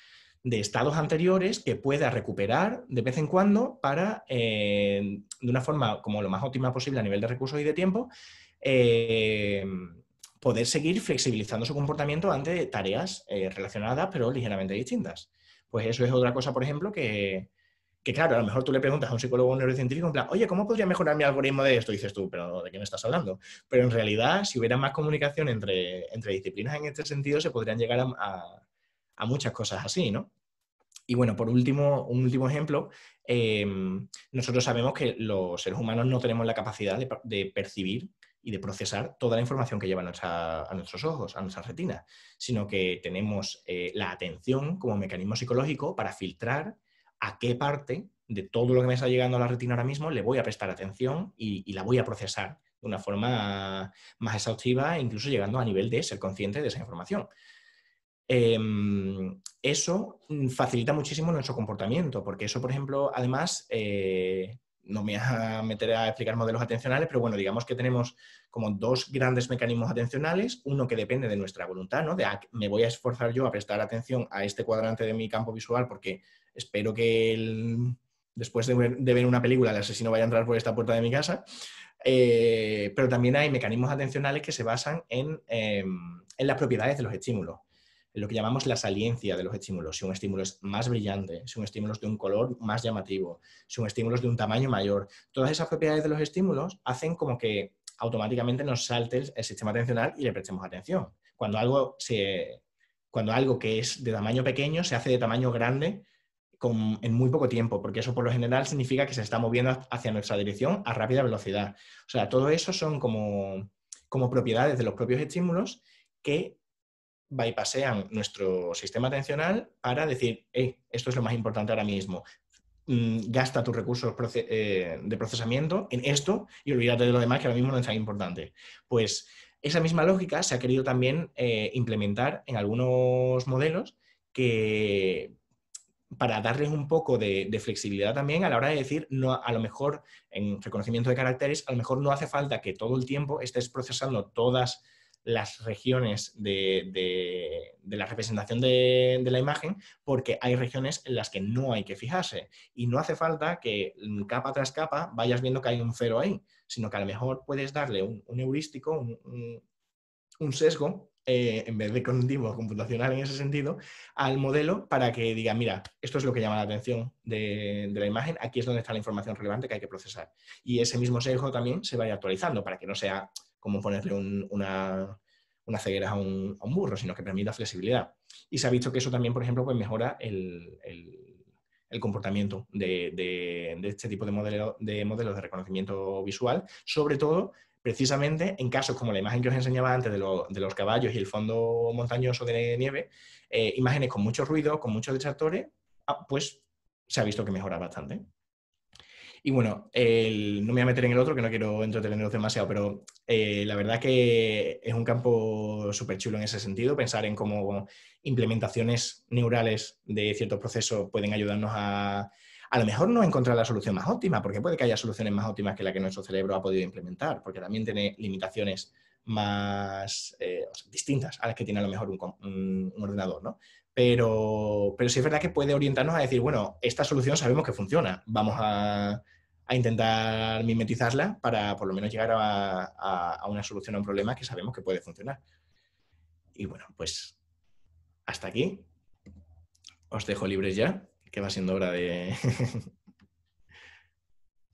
de estados anteriores que pueda recuperar de vez en cuando para, eh, de una forma como lo más óptima posible a nivel de recursos y de tiempo, eh, poder seguir flexibilizando su comportamiento ante tareas eh, relacionadas pero ligeramente distintas. Pues eso es otra cosa, por ejemplo, que, que claro, a lo mejor tú le preguntas a un psicólogo neurocientífico, en plan, oye, ¿cómo podría mejorar mi algoritmo de esto? dices tú, pero ¿de qué me estás hablando? Pero en realidad, si hubiera más comunicación entre, entre disciplinas en este sentido, se podrían llegar a, muchas cosas así, ¿no? Y bueno, por último, un último ejemplo, em, nosotros sabemos que los seres humanos no tenemos la capacidad de, percibir y de procesar toda la información que lleva a, nuestros ojos, a nuestra retina sino que tenemos eh, la atención como mecanismo psicológico para filtrar a qué parte de todo lo que me está llegando a la retina ahora mismo le voy a prestar atención y, la voy a procesar de una forma más exhaustiva, e incluso llegando a nivel de ser consciente de esa información. Em, eso facilita muchísimo nuestro comportamiento, porque eso, por ejemplo, además, eh, no me voy a meter a explicar modelos atencionales, pero bueno, digamos que tenemos como dos grandes mecanismos atencionales, uno que depende de nuestra voluntad, ¿no? De ah, me voy a esforzar yo a prestar atención a este cuadrante de mi campo visual porque espero que después de ver, una película el asesino vaya a entrar por esta puerta de mi casa, eh, pero también hay mecanismos atencionales que se basan em, en, las propiedades de los estímulos en lo que llamamos la saliencia de los estímulos. Si un estímulo es más brillante, si un estímulo es de un color más llamativo, si un estímulo es de un tamaño mayor. Todas esas propiedades de los estímulos hacen como que automáticamente nos salte el, sistema atencional y le prestemos atención. Cuando algo, se, cuando algo que es de tamaño pequeño se hace de tamaño grande en muy poco tiempo, porque eso por lo general significa que se está moviendo hacia nuestra dirección a rápida velocidad. O sea, todo eso son como, como propiedades de los propios estímulos que bypasean nuestro sistema atencional para decir, hey, esto es lo más importante ahora mismo. Mm, gasta tus recursos eh, de procesamiento en esto y olvídate de lo demás que ahora mismo no es tan importante. Pues esa misma lógica se ha querido también eh, implementar en algunos modelos que para darles un poco de, flexibilidad también a la hora de decir, no, a lo mejor en reconocimiento de caracteres, a lo mejor no hace falta que todo el tiempo estés procesando todas las regiones de, la representación de, la imagen, porque hay regiones en las que no hay que fijarse. Y no hace falta que mm, capa tras capa vayas viendo que hay un cero ahí, sino que a lo mejor puedes darle un, heurístico, un sesgo eh, en vez de cognitivo computacional en ese sentido, al modelo para que diga, mira, esto es lo que llama la atención de, la imagen, aquí es donde está la información relevante que hay que procesar. Y ese mismo sesgo también se vaya actualizando para que no sea como ponerle una, ceguera a un, burro, sino que permita flexibilidad. Y se ha visto que eso también, por ejemplo, pues mejora el, comportamiento de, este tipo de, de modelos de reconocimiento visual, sobre todo precisamente en casos como la imagen que os enseñaba antes de, de los caballos y el fondo montañoso de nieve, eh, imágenes con mucho ruido, con muchos detractores, ah, pues se ha visto que mejora bastante. Y bueno, no me voy a meter en el otro, que no quiero entreteneros demasiado, pero eh, la verdad que es un campo súper chulo en ese sentido, pensar en cómo implementaciones neurales de ciertos procesos pueden ayudarnos a a lo mejor no encontrar la solución más óptima, porque puede que haya soluciones más óptimas que la que nuestro cerebro ha podido implementar, porque también tiene limitaciones más eh, distintas a las que tiene a lo mejor un, ordenador, ¿no? Pero, pero sí es verdad que puede orientarnos a decir, bueno, esta solución sabemos que funciona, vamos a, intentar mimetizarla para por lo menos llegar a, a, una solución a un problema que sabemos que puede funcionar. Y bueno, pues hasta aquí. Os dejo libres ya que va siendo hora de...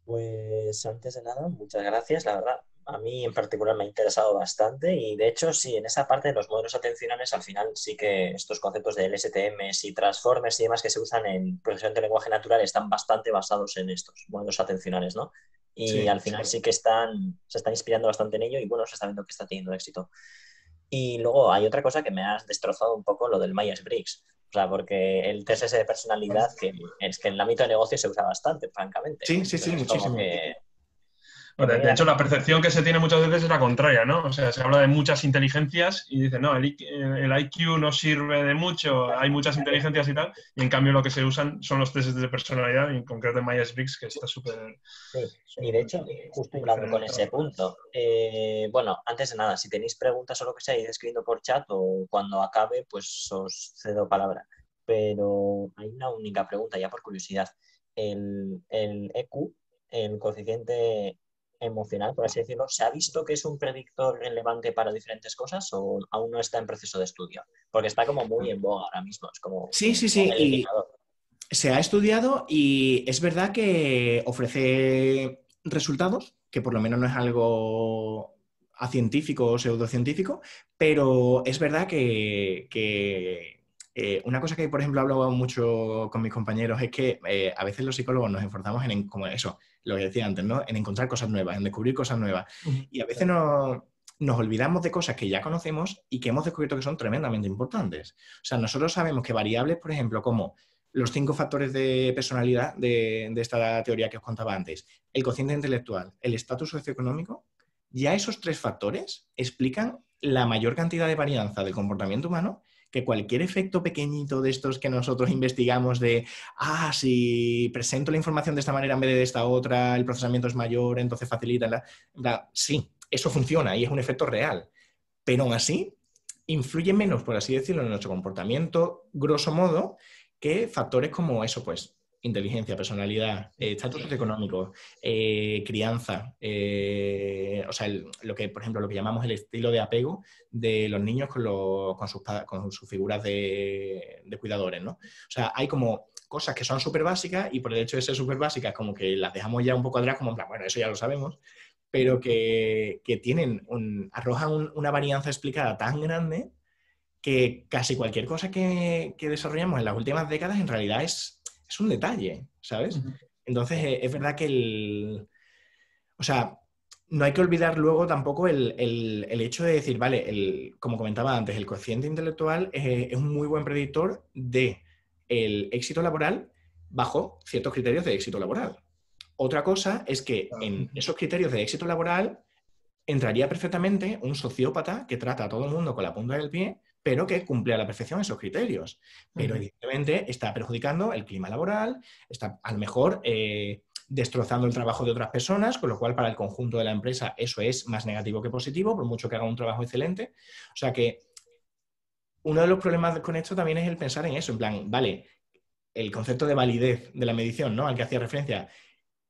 pues antes de nada, muchas gracias, la verdad. A mí en particular me ha interesado bastante y de hecho sí, en esa parte de los modelos atencionales al final sí que estos conceptos de LSTM y transformers y demás que se usan en procesamiento de lenguaje natural están bastante basados en estos modelos atencionales, ¿no? y al final sí. que están, se están inspirando bastante en ello y bueno, se está viendo que está teniendo éxito. Y luego hay otra cosa que me has destrozado un poco, lo del Myers Briggs. O sea, porque el TSS de personalidad, que es que en el ámbito de negocio se usa bastante, francamente. Sí, sí, sí, muchísimo de hecho, la percepción que se tiene muchas veces es la contraria, ¿no? O sea, se habla de muchas inteligencias y dicen, no, el IQ, eh, no sirve de mucho, hay muchas inteligencias y tal, y en cambio lo que se usan son los test de personalidad, y en concreto Myers-Briggs, que está súper... Sí. Y de hecho, eh, justo hablando con ese punto, eh, bueno, antes de nada, si tenéis preguntas o lo que seáis escribiendo por chat o cuando acabe, pues os cedo palabra. Pero hay una única pregunta, ya por curiosidad. El, el EQ, el coeficiente emocional, por así decirlo, ¿se ha visto que es un predictor relevante para diferentes cosas o aún no está en proceso de estudio? Porque está como muy en boga ahora mismo. Es como, sí, sí, sí. se ha estudiado y es verdad que ofrece resultados, que por lo menos no es algo a científico o pseudocientífico, pero es verdad que, eh, una cosa que, por ejemplo, he hablado mucho con mis compañeros es que eh, a veces los psicólogos nos enfocamos en, en como eso, lo que decía antes, ¿no? En encontrar cosas nuevas, en descubrir cosas nuevas. Y a veces no, nos olvidamos de cosas que ya conocemos y que hemos descubierto que son tremendamente importantes. O sea, nosotros sabemos que variables, por ejemplo, como los cinco factores de personalidad de, de esta teoría que os contaba antes, el cociente intelectual, el estatus socioeconómico, ya esos tres factores explican la mayor cantidad de varianza del comportamiento humano que cualquier efecto pequeñito de estos que nosotros investigamos de, ah, si presento la información de esta manera en vez de esta otra, el procesamiento es mayor, entonces facilita la... la sí, eso funciona y es un efecto real, pero aún así influye menos, por así decirlo, en nuestro comportamiento, grosso modo, que factores como eso, pues inteligencia, personalidad, eh, estatus económico eh, crianza, eh, o sea, lo que, por ejemplo, lo que llamamos el estilo de apego de los niños con, los, con, sus, con sus, figuras de, cuidadores, ¿no? O sea, hay como cosas que son súper básicas y por el hecho de ser súper básicas, como que las dejamos ya un poco atrás, como bueno, eso ya lo sabemos, pero que, tienen arrojan una varianza explicada tan grande que casi cualquier cosa que desarrollamos en las últimas décadas en realidad es es un detalle, ¿sabes? Entonces, eh, es verdad que el... O sea, no hay que olvidar luego tampoco el, hecho de decir, vale, como comentaba antes, el cociente intelectual es, es un muy buen predictor de el éxito laboral bajo ciertos criterios de éxito laboral. Otra cosa es que ah, en esos criterios de éxito laboral entraría perfectamente un sociópata que trata a todo el mundo con la punta del pie pero que cumple a la perfección esos criterios. Pero evidentemente está perjudicando el clima laboral, está a lo mejor eh, destrozando el trabajo de otras personas, con lo cual para el conjunto de la empresa eso es más negativo que positivo, por mucho que haga un trabajo excelente. O sea que uno de los problemas con esto también es el pensar en eso, en plan, vale, el concepto de validez de la medición, ¿no? Al que hacía referencia,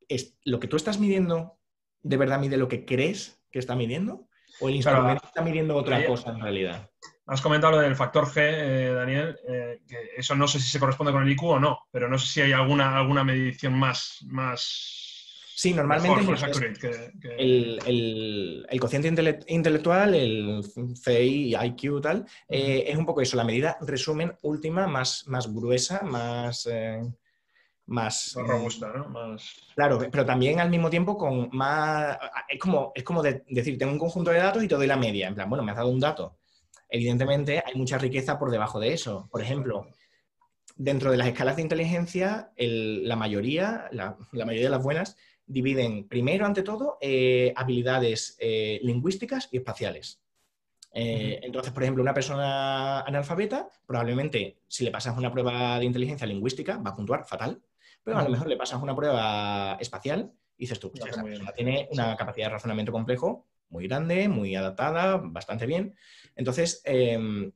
es lo que tú estás midiendo, ¿de verdad mide lo que crees que está midiendo? ¿O el instrumento está midiendo otra cosa en realidad? Has comentado lo del factor G, eh, Daniel, eh, que eso no sé si se corresponde con el IQ o no, pero no sé si hay alguna, alguna medición más, más Sí, normalmente El, cociente intelectual, el CI, IQ, tal, eh, es un poco eso, la medida resumen última, más, más gruesa, más más robusta, ¿no? Claro, pero también al mismo tiempo con más... Es como, es como decir, tengo un conjunto de datos y te doy la media. En plan, bueno, me has dado un dato, Evidentemente, hay mucha riqueza por debajo de eso. Por ejemplo, dentro de las escalas de inteligencia, la, mayoría, la, mayoría de las buenas, dividen primero, ante todo, eh, habilidades eh, lingüísticas y espaciales. Eh, entonces, por ejemplo, una persona analfabeta, probablemente si le pasas una prueba de inteligencia lingüística, va a puntuar fatal, pero a lo mejor le pasas una prueba espacial y dices tú, esa tiene una capacidad de razonamiento complejo muy grande, muy adaptada, bastante bien. Entonces, em,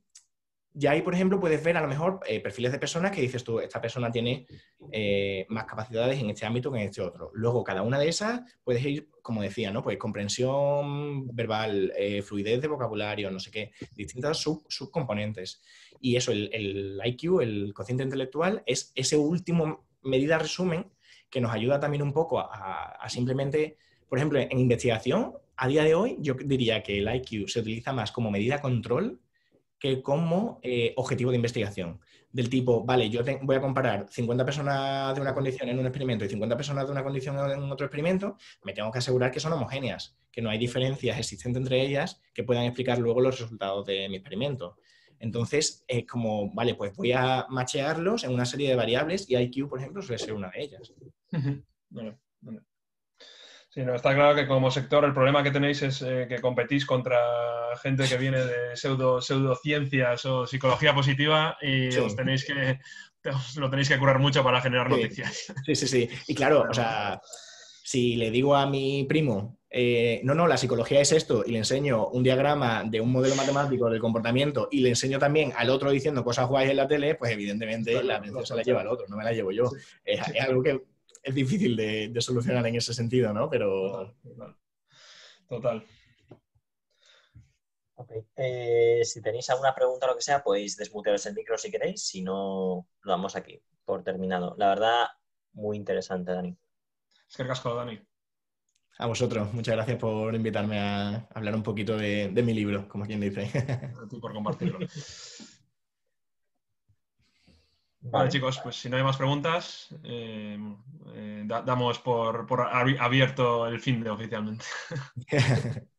ya ahí, por ejemplo, puedes ver a lo mejor eh, perfiles de personas que dices tú, esta persona tiene eh, más capacidades en este ámbito que en este otro. Luego, cada una de esas puedes ir, como decía, ¿no? Pues comprensión verbal, eh, fluidez de vocabulario, no sé qué, distintas subcomponentes. Y eso, el, IQ, el cociente intelectual, es ese último medida resumen que nos ayuda también un poco a simplemente, por ejemplo, en investigación, a día de hoy yo diría que el IQ se utiliza más como medida control que como eh, objetivo de investigación. Del tipo, vale, yo voy a comparar 50 personas de una condición en un experimento y 50 personas de una condición en otro experimento, me tengo que asegurar que son homogéneas, que no hay diferencias existentes entre ellas que puedan explicar luego los resultados de mi experimento. Entonces, es como, vale, pues voy a machearlos en una serie de variables y IQ, por ejemplo, suele ser una de ellas. bueno, bueno. Sí, está claro que como sector el problema que tenéis es eh, que competís contra gente que viene de pseudo, pseudociencias o psicología positiva y os tenéis que, lo tenéis que curar mucho para generar noticias. Sí, sí, sí. Y claro, o sea, si le digo a mi primo, eh, no, no, la psicología es esto, y le enseño un diagrama de un modelo matemático del comportamiento y le enseño también al otro diciendo cosas guays en la tele, pues evidentemente la atención se la lleva al otro, no me la llevo yo. es algo que es difícil de, solucionar en ese sentido, ¿no? Pero... Total. total. Eh, si tenéis alguna pregunta o lo que sea, podéis desmutearos el micro si queréis, si no, lo damos aquí por terminado. La verdad, muy interesante, Dani. Es que casco, Dani. A vosotros, muchas gracias por invitarme a hablar un poquito de, mi libro, como quien dice. Gracias por compartirlo. Vale, chicos, pues si no hay más preguntas, eh, eh, damos por, por abierto el fin de oficialmente.